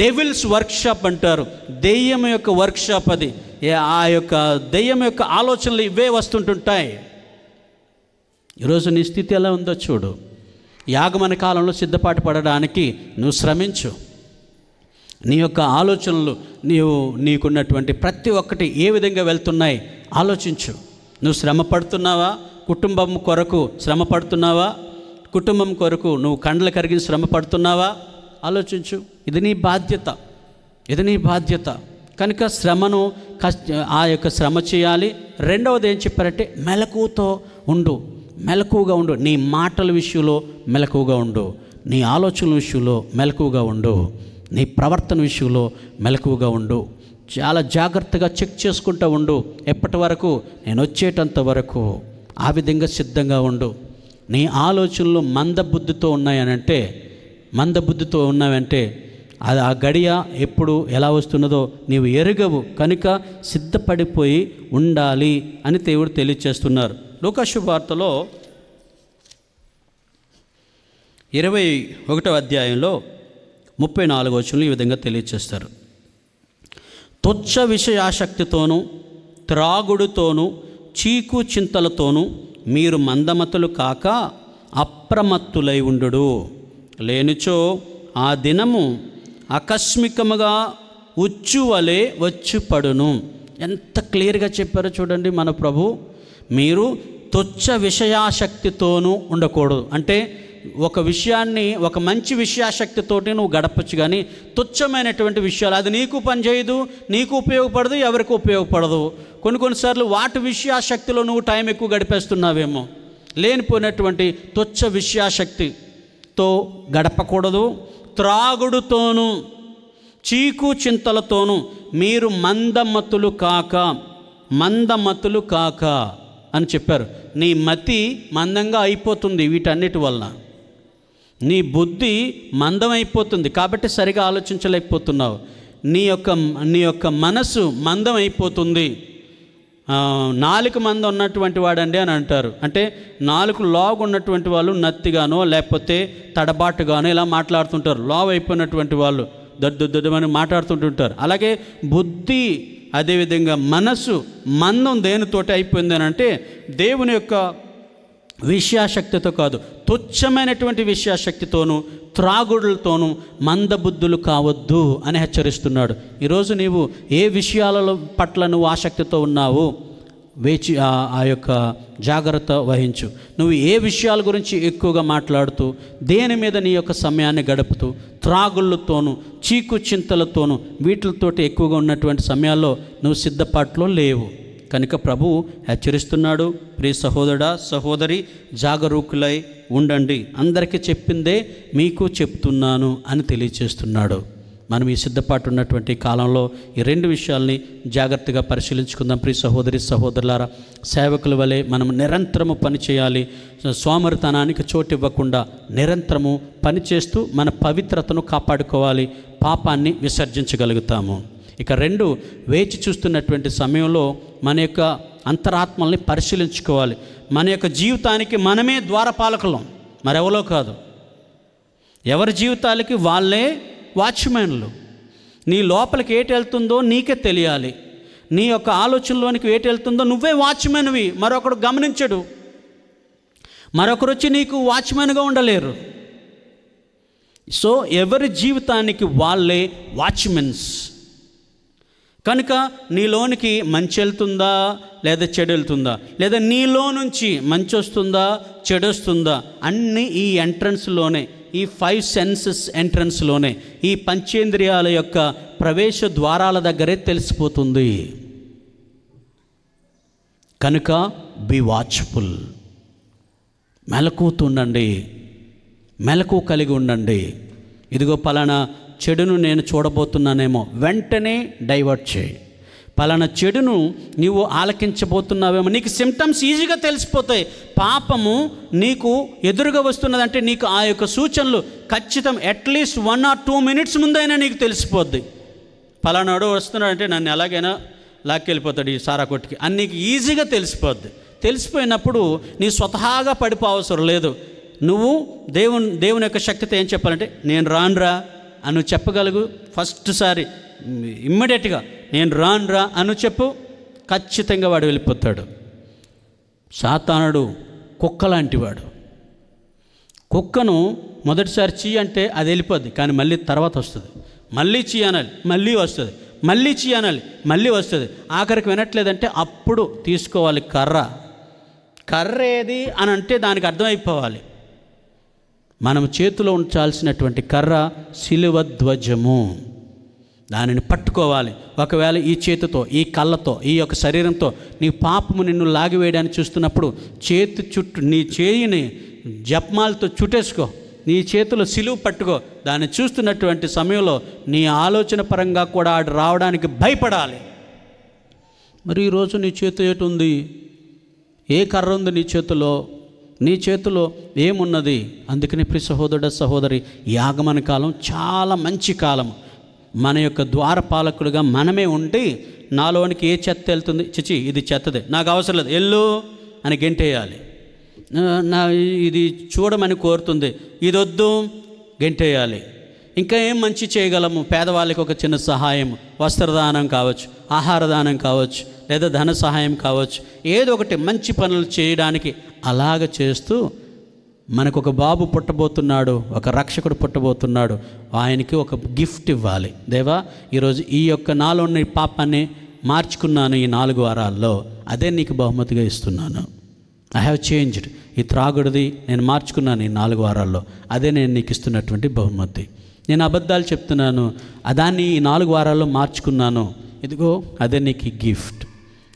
డెవిల్స్ వర్క్షాప్ అంటారు దెయ్యం యొక్క వర్క్షాప్ అది ఆ యొక్క దెయ్యం యొక్క ఆలోచనలు ఇవే వస్తుంటుంటాయి ఈరోజు నీ స్థితి ఎలా ఉందో చూడు యాగమన కాలంలో సిద్ధపాటు పడడానికి నువ్వు శ్రమించు నీ యొక్క ఆలోచనలు నీవు నీకున్నటువంటి ప్రతి ఒక్కటి ఏ విధంగా వెళ్తున్నాయి ఆలోచించు నువ్వు శ్రమ పడుతున్నావా కుటుంబం కొరకు శ్రమ పడుతున్నావా కుటుంబం కొరకు నువ్వు కండ్లు కరిగి శ్రమ పడుతున్నావా ఆలోచించు ఇది నీ బాధ్యత ఇది నీ బాధ్యత కనుక శ్రమను కష్ట ఆ యొక్క శ్రమ చేయాలి రెండవది ఏం చెప్పారంటే మెలకువతో ఉండు మెలకువగా ఉండు నీ మాటల విషయంలో మెలకువగా ఉండు నీ ఆలోచనల విషయంలో మెలకువగా ఉండు నీ ప్రవర్తన విషయంలో మెలకువగా ఉండు చాలా జాగ్రత్తగా చెక్ చేసుకుంటూ ఉండు ఎప్పటి వరకు నేను వచ్చేటంత వరకు ఆ విధంగా సిద్ధంగా ఉండు నీ ఆలోచనలు మందబుద్ధితో ఉన్నాయనంటే మందబుద్ధితో ఉన్నావంటే అది ఆ గడియ ఎప్పుడు ఎలా వస్తున్నదో నీవు ఎరగవు కనుక సిద్ధపడిపోయి ఉండాలి అని దేవుడు తెలియచేస్తున్నారు వార్తలో ఇరవై ఒకటో అధ్యాయంలో ముప్పై నాలుగు వచ్చులు ఈ విధంగా తెలియచేస్తారు తుచ్చ విషయాసక్తితోనూ త్రాగుడుతోనూ చీకు చింతలతోనూ మీరు మందమతులు కాక అప్రమత్తులై ఉండు లేనిచో ఆ దినము ఆకస్మికముగా ఉచ్చువలే వచ్చిపడును ఎంత క్లియర్గా చెప్పారో చూడండి మన ప్రభు మీరు తుచ్చ విషయాశక్తితోనూ ఉండకూడదు అంటే ఒక విషయాన్ని ఒక మంచి విషయాశక్తితోటి నువ్వు గడపచ్చు కానీ తుచ్చమైనటువంటి విషయాలు అది నీకు పనిచేయదు నీకు ఉపయోగపడదు ఎవరికి ఉపయోగపడదు కొన్ని కొన్నిసార్లు వాటి విషయాశక్తిలో నువ్వు టైం ఎక్కువ గడిపేస్తున్నావేమో లేనిపోయినటువంటి తుచ్చ విషయాశక్తి తో గడపకూడదు త్రాగుడుతోనూ చీకు చింతలతోనూ మీరు మందమతులు కాక మందమతులు కాక అని చెప్పారు నీ మతి మందంగా అయిపోతుంది వీటన్నిటి వలన నీ బుద్ధి మందమైపోతుంది కాబట్టి సరిగా ఆలోచించలేకపోతున్నావు నీ యొక్క నీ యొక్క మనసు మందం అయిపోతుంది నాలుగు మంది ఉన్నటువంటి వాడండి అని అంటారు అంటే నాలుగు లాగ్ ఉన్నటువంటి వాళ్ళు నత్తిగానో లేకపోతే తడబాటుగానో ఇలా మాట్లాడుతుంటారు లావ్ అయిపోయినటువంటి వాళ్ళు దద్దు దద్దుమని మాట్లాడుతుంటుంటారు అలాగే బుద్ధి అదేవిధంగా మనసు మందం దేనితోటి అయిపోయింది అని అంటే దేవుని యొక్క విషయాశక్తితో కాదు తుచ్చమైనటువంటి విషయాశక్తితోనూ త్రాగుడులతోనూ మందబుద్ధులు కావద్దు అని హెచ్చరిస్తున్నాడు ఈరోజు నీవు ఏ విషయాల పట్ల నువ్వు ఆసక్తితో ఉన్నావు వేచి ఆ యొక్క జాగ్రత్త వహించు నువ్వు ఏ విషయాల గురించి ఎక్కువగా మాట్లాడుతూ దేని మీద నీ యొక్క సమయాన్ని గడుపుతూ త్రాగుళ్ళతోనూ చీకు చింతలతోనూ వీటితోటి ఎక్కువగా ఉన్నటువంటి సమయాల్లో నువ్వు సిద్ధపాట్లో లేవు కనుక ప్రభువు హెచ్చరిస్తున్నాడు ప్రియ సహోదరుడ సహోదరి జాగరూకులై ఉండండి అందరికీ చెప్పిందే మీకు చెప్తున్నాను అని తెలియచేస్తున్నాడు మనం ఈ సిద్ధపాటు ఉన్నటువంటి కాలంలో ఈ రెండు విషయాల్ని జాగ్రత్తగా పరిశీలించుకుందాం ప్రియ సహోదరి సహోదరులారా సేవకుల వలె మనం నిరంతరము పనిచేయాలి సోమరితనానికి చోటు ఇవ్వకుండా నిరంతరము పనిచేస్తూ మన పవిత్రతను కాపాడుకోవాలి పాపాన్ని విసర్జించగలుగుతాము ఇక రెండు వేచి చూస్తున్నటువంటి సమయంలో మన యొక్క అంతరాత్మల్ని పరిశీలించుకోవాలి మన యొక్క జీవితానికి మనమే ద్వారపాలకులం మరెవరో కాదు ఎవరి జీవితాలకి వాళ్ళే వాచ్మెన్లు నీ లోపలికి ఏటి వెళ్తుందో నీకే తెలియాలి నీ యొక్క ఆలోచనలోనికి ఏటి వెళ్తుందో నువ్వే వాచ్మెన్వి మరొకడు గమనించడు మరొకరు వచ్చి నీకు వాచ్మెన్గా ఉండలేరు సో ఎవరి జీవితానికి వాళ్ళే వాచ్మెన్స్ కనుక నీలోనికి మంచి వెళ్తుందా లేదా చెడు వెళ్తుందా లేదా నీలో నుంచి మంచి వస్తుందా చెడు వస్తుందా అన్నీ ఈ ఎంట్రన్స్లోనే ఈ ఫైవ్ సెన్సెస్ ఎంట్రన్స్లోనే ఈ పంచేంద్రియాల యొక్క ప్రవేశ ద్వారాల దగ్గరే తెలిసిపోతుంది కనుక బి వాచ్ఫుల్ ఉండండి మెలకు కలిగి ఉండండి ఇదిగో పలానా చెడును నేను చూడబోతున్నానేమో వెంటనే డైవర్ట్ చేయి పలానా చెడును నీవు ఆలకించబోతున్నావేమో నీకు సిమ్టమ్స్ ఈజీగా తెలిసిపోతాయి పాపము నీకు ఎదురుగా వస్తున్నదంటే నీకు ఆ యొక్క సూచనలు ఖచ్చితం at least one or two minutes ముందైనా నీకు తెలిసిపోద్ది పలానాడు వస్తున్నాడంటే నన్ను ఎలాగైనా లాక్కెళ్ళిపోతాడు ఈ సారా కొట్టుకి అని నీకు ఈజీగా తెలిసిపోద్ది తెలిసిపోయినప్పుడు నీ స్వతహాగా పడిపో అవసరం లేదు నువ్వు దేవుని దేవుని యొక్క శక్తితో ఏం చెప్పాలంటే నేను రానురా అను చెప్పగలుగు ఫస్ట్ సారి ఇమ్మీడియట్గా నేను రాను రా అను చెప్పు ఖచ్చితంగా వాడు వెళ్ళిపోతాడు సాతానుడు కుక్క లాంటివాడు కుక్కను మొదటిసారి చీ అంటే అది వెళ్ళిపోద్ది కానీ మళ్ళీ తర్వాత వస్తుంది మళ్ళీ చీ అనాలి మళ్ళీ వస్తుంది మళ్ళీ చీ అనాలి మళ్ళీ వస్తుంది ఆఖరికి వినట్లేదంటే అప్పుడు తీసుకోవాలి కర్ర కర్ర ఏది అని అంటే దానికి అర్థమైపోవాలి మనం చేతిలో ఉంచాల్సినటువంటి కర్ర శిలువ ధ్వజము దానిని పట్టుకోవాలి ఒకవేళ ఈ చేతితో ఈ కళ్ళతో ఈ యొక్క శరీరంతో నీ పాపము నిన్ను లాగివేయడానికి చూస్తున్నప్పుడు చేతి చుట్టూ నీ చేయిని జపమాలతో చుట్టేసుకో నీ చేతిలో సిలువు పట్టుకో దాన్ని చూస్తున్నటువంటి సమయంలో నీ ఆలోచన పరంగా కూడా ఆడు రావడానికి భయపడాలి మరి ఈరోజు నీ చేతి ఏటు ఉంది ఏ కర్ర ఉంది నీ చేతిలో నీ చేతిలో ఏమున్నది అందుకని ప్రి సహోదరుడ సహోదరి యాగమన కాలం చాలా మంచి కాలం మన యొక్క ద్వారపాలకుడుగా మనమే ఉండి నాలోనికి ఏ చెత్త వెళ్తుంది చిచి ఇది చెత్తదే నాకు అవసరం లేదు ఎల్లు అని గెంటేయాలి నా ఇది చూడమని కోరుతుంది ఇది వద్దు గెంటేయాలి ఇంకా ఏం మంచి చేయగలము పేదవాళ్ళకి ఒక చిన్న సహాయం వస్త్రదానం కావచ్చు ఆహారదానం కావచ్చు లేదా ధన సహాయం కావచ్చు ఏదో ఒకటి మంచి పనులు చేయడానికి అలాగ చేస్తూ మనకు ఒక బాబు పుట్టబోతున్నాడు ఒక రక్షకుడు పుట్టబోతున్నాడు ఆయనకి ఒక గిఫ్ట్ ఇవ్వాలి దేవా ఈరోజు ఈ యొక్క నాలో ఉన్న పాపాన్ని మార్చుకున్నాను ఈ నాలుగు వారాల్లో అదే నీకు బహుమతిగా ఇస్తున్నాను ఐ హ్యావ్ చేంజ్డ్ ఈ త్రాగుడిది నేను మార్చుకున్నాను ఈ నాలుగు వారాల్లో అదే నేను నీకు ఇస్తున్నటువంటి బహుమతి నేను అబద్ధాలు చెప్తున్నాను అదాన్ని ఈ నాలుగు వారాల్లో మార్చుకున్నాను ఇదిగో అదే నీకు గిఫ్ట్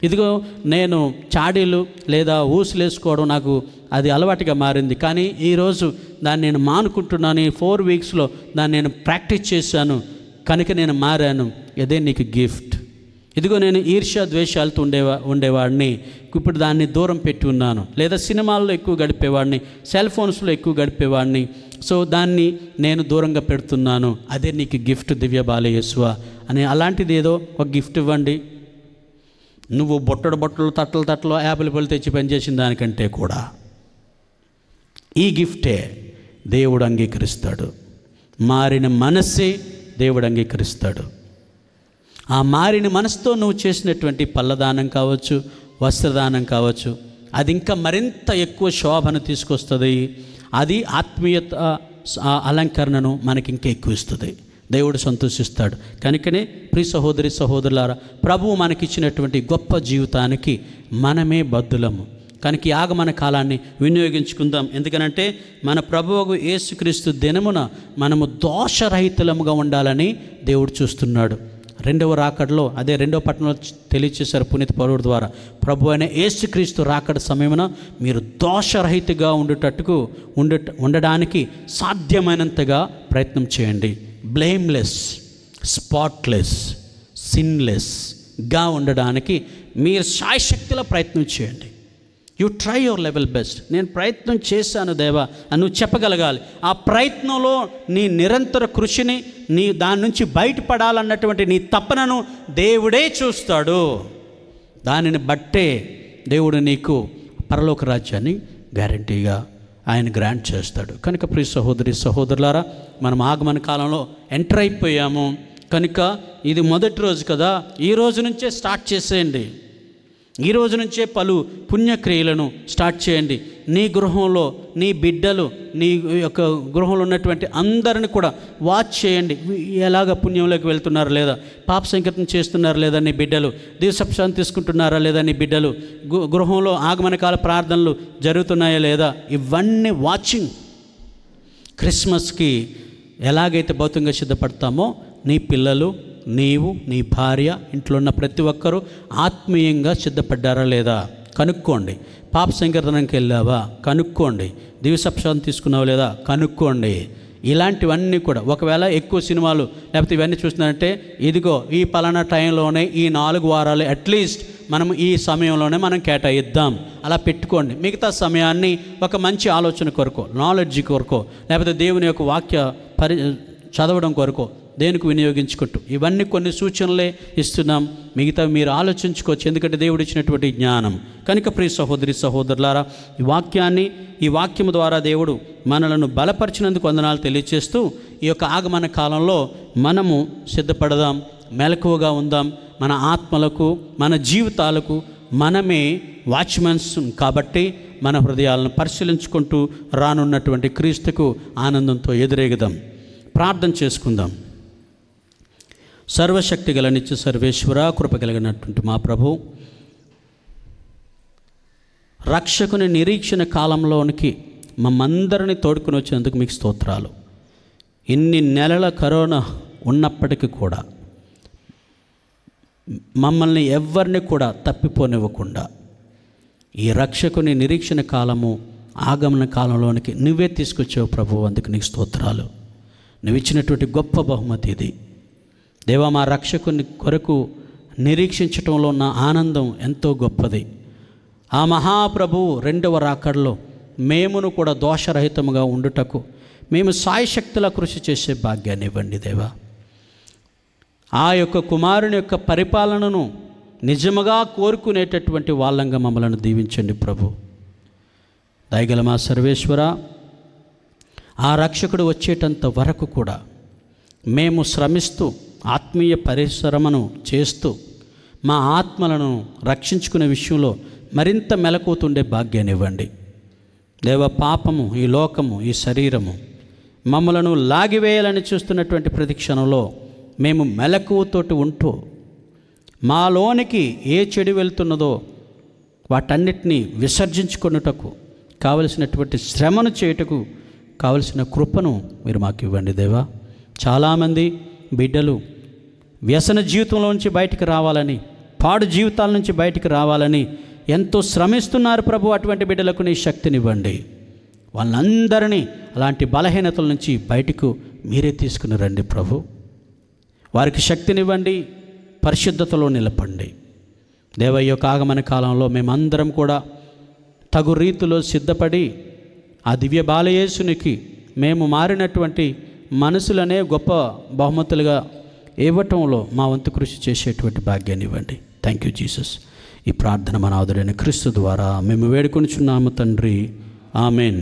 ఇదిగో నేను చాడీలు లేదా ఊసులు వేసుకోవడం నాకు అది అలవాటుగా మారింది కానీ ఈరోజు దాన్ని నేను మానుకుంటున్నాను ఈ ఫోర్ వీక్స్లో దాన్ని నేను ప్రాక్టీస్ చేశాను కనుక నేను మారాను ఇదే నీకు గిఫ్ట్ ఇదిగో నేను ఈర్ష్య ద్వేషాలతో ఉండేవా ఉండేవాడిని ఇప్పుడు దాన్ని దూరం పెట్టి ఉన్నాను లేదా సినిమాల్లో ఎక్కువ గడిపేవాడిని సెల్ ఫోన్స్లో ఎక్కువ గడిపేవాడిని సో దాన్ని నేను దూరంగా పెడుతున్నాను అదే నీకు గిఫ్ట్ దివ్య బాలయేశ్వ అని అలాంటిది ఏదో ఒక గిఫ్ట్ ఇవ్వండి నువ్వు బొట్టడు బొట్టలు తట్టలు తట్టలు యాపిల్ పళ్ళు తెచ్చి పనిచేసిన దానికంటే కూడా ఈ గిఫ్టే దేవుడు అంగీకరిస్తాడు మారిన మనస్సే దేవుడు అంగీకరిస్తాడు ఆ మారిన మనసుతో నువ్వు చేసినటువంటి పల్లదానం కావచ్చు వస్త్రదానం కావచ్చు అది ఇంకా మరింత ఎక్కువ శోభను తీసుకొస్తుంది అది ఆత్మీయత అలంకరణను మనకి ఇంకా ఎక్కువ ఇస్తుంది దేవుడు సంతోషిస్తాడు కనుకనే ప్రి సహోదరి సహోదరులారా ప్రభువు మనకిచ్చినటువంటి గొప్ప జీవితానికి మనమే బద్దులము కనుక ఆగమన కాలాన్ని వినియోగించుకుందాం ఎందుకనంటే మన ప్రభువుకు యేసుక్రీస్తు దినమున మనము దోషరహితులముగా ఉండాలని దేవుడు చూస్తున్నాడు రెండవ రాకడలో అదే రెండవ పట్టణంలో తెలియచేశారు పునీత పౌరుడు ద్వారా ప్రభు అయిన ఏసుక్రీస్తు రాకడ సమయమున మీరు దోషరహితగా ఉండేటట్టుకు ఉండ ఉండడానికి సాధ్యమైనంతగా ప్రయత్నం చేయండి బ్లేమ్లెస్ స్పాట్లెస్ సిన్లెస్గా ఉండడానికి మీరు సాయశక్తిలో ప్రయత్నం చేయండి you try your level best నేను ప్రయత్నం చేశాను దేవా అని నువ్వు చెప్పగలగాలి ఆ ప్రయత్నంలో నీ నిరంతర కృషిని నీ దాని నుంచి బయటపడాలన్నటువంటి నీ తపనను దేవుడే చూస్తాడు దానిని బట్టే దేవుడు నీకు పరలోక రాజ్యాన్ని గ్యారంటీగా ఆయన గ్రాంట్ చేస్తాడు కనుక ప్రియ సహోదరి సహోదరులారా మనం ఆగమన కాలంలో ఎంటర్ అయిపోయాము కనుక ఇది మొదటి రోజు కదా ఈ రోజు నుంచే స్టార్ట్ చేసేయండి ఈ రోజు నుంచే పలు పుణ్యక్రియలను స్టార్ట్ చేయండి నీ గృహంలో నీ బిడ్డలు నీ యొక్క గృహంలో ఉన్నటువంటి అందరిని కూడా వాచ్ చేయండి ఎలాగ పుణ్యంలోకి వెళ్తున్నారు లేదా పాప సంకీర్తనం చేస్తున్నారు లేదా నీ బిడ్డలు దీర్సప్సాన్ని తీసుకుంటున్నారా లేదా నీ బిడ్డలు గృహంలో ఆగమనకాల ప్రార్థనలు జరుగుతున్నాయా లేదా ఇవన్నీ వాచింగ్ క్రిస్మస్కి ఎలాగైతే భౌతంగా సిద్ధపడతామో నీ పిల్లలు నీవు నీ భార్య ఇంట్లో ఉన్న ప్రతి ఒక్కరూ ఆత్మీయంగా సిద్ధపడ్డారా లేదా కనుక్కోండి పాప సంకీర్తనంకి వెళ్ళావా కనుక్కోండి దివిసప్షాన్ని తీసుకున్నావా లేదా కనుక్కోండి ఇలాంటివన్నీ కూడా ఒకవేళ ఎక్కువ సినిమాలు లేకపోతే ఇవన్నీ చూస్తున్నారంటే ఇదిగో ఈ పలానా టైంలోనే ఈ నాలుగు వారాలు అట్లీస్ట్ మనం ఈ సమయంలోనే మనం కేటాయిద్దాం అలా పెట్టుకోండి మిగతా సమయాన్ని ఒక మంచి ఆలోచన కొరకు నాలెడ్జ్ కొరకు లేకపోతే దేవుని యొక్క వాక్య పరి చదవడం కొరకు దేనికి వినియోగించుకుంటూ ఇవన్నీ కొన్ని సూచనలే ఇస్తున్నాం మిగతా మీరు ఆలోచించుకోవచ్చు ఎందుకంటే దేవుడు ఇచ్చినటువంటి జ్ఞానం కనుక ప్రియ సహోదరి సహోదరులారా ఈ వాక్యాన్ని ఈ వాక్యం ద్వారా దేవుడు మనలను బలపరిచినందుకు వందనాలు తెలియచేస్తూ ఈ యొక్క ఆగమన కాలంలో మనము సిద్ధపడదాం మెలకువగా ఉందాం మన ఆత్మలకు మన జీవితాలకు మనమే వాచ్మెన్స్ కాబట్టి మన హృదయాలను పరిశీలించుకుంటూ రానున్నటువంటి క్రీస్తుకు ఆనందంతో ఎదురేగుదాం ప్రార్థన చేసుకుందాం సర్వశక్తి గల నిత్య సర్వేశ్వర కృప కలిగినటువంటి మా ప్రభు రక్షకుని నిరీక్షణ కాలంలోనికి మమ్మందరిని తోడుకుని వచ్చినందుకు మీకు స్తోత్రాలు ఇన్ని నెలల కరోనా ఉన్నప్పటికీ కూడా మమ్మల్ని ఎవరిని కూడా తప్పిపోనివ్వకుండా ఈ రక్షకుని నిరీక్షణ కాలము ఆగమన కాలంలోనికి నువ్వే తీసుకొచ్చావు ప్రభు అందుకు నీకు స్తోత్రాలు నువ్వు ఇచ్చినటువంటి గొప్ప బహుమతి ఇది దేవా మా రక్షకుని కొరకు నిరీక్షించటంలో ఉన్న ఆనందం ఎంతో గొప్పది ఆ మహాప్రభు రెండవ రాకడలో మేమును కూడా దోషరహితముగా ఉండుటకు మేము సాయశక్తుల కృషి చేసే భాగ్యాన్ని ఇవ్వండి దేవా ఆ యొక్క కుమారుని యొక్క పరిపాలనను నిజముగా కోరుకునేటటువంటి వాళ్ళంగా మమ్మలను దీవించండి ప్రభు దయగల మా సర్వేశ్వర ఆ రక్షకుడు వచ్చేటంత వరకు కూడా మేము శ్రమిస్తూ ఆత్మీయ పరిశ్రమను చేస్తూ మా ఆత్మలను రక్షించుకునే విషయంలో మరింత మెలకుతుండే భాగ్యాన్ని ఇవ్వండి దేవ పాపము ఈ లోకము ఈ శరీరము మమ్మలను లాగివేయాలని చూస్తున్నటువంటి ప్రతిక్షణంలో మేము మెలకువతోటి ఉంటూ మాలోనికి ఏ చెడు వెళ్తున్నదో వాటన్నిటినీ విసర్జించుకున్నటకు కావలసినటువంటి శ్రమను చేయుటకు కావలసిన కృపను మీరు మాకు ఇవ్వండి దేవా చాలామంది బిడ్డలు వ్యసన జీవితంలో నుంచి బయటికి రావాలని పాడు జీవితాల నుంచి బయటికి రావాలని ఎంతో శ్రమిస్తున్నారు ప్రభు అటువంటి బిడ్డలకు నీ శక్తినివ్వండి వాళ్ళందరినీ అలాంటి బలహీనతల నుంచి బయటకు మీరే తీసుకుని రండి ప్రభు వారికి శక్తినివ్వండి పరిశుద్ధతలో నిలపండి దేవయ్య యొక్క ఆగమన కాలంలో మేమందరం కూడా తగు రీతిలో సిద్ధపడి ఆ దివ్య బాలయేసునికి మేము మారినటువంటి మనసులనే గొప్ప బహుమతులుగా ఇవ్వటంలో మా వంతు కృషి చేసేటువంటి భాగ్యాన్ని ఇవ్వండి థ్యాంక్ యూ జీసస్ ఈ ప్రార్థన మన ఆదుడైన క్రీస్తు ద్వారా మేము వేడుకొనిచున్నాము తండ్రి ఆమెన్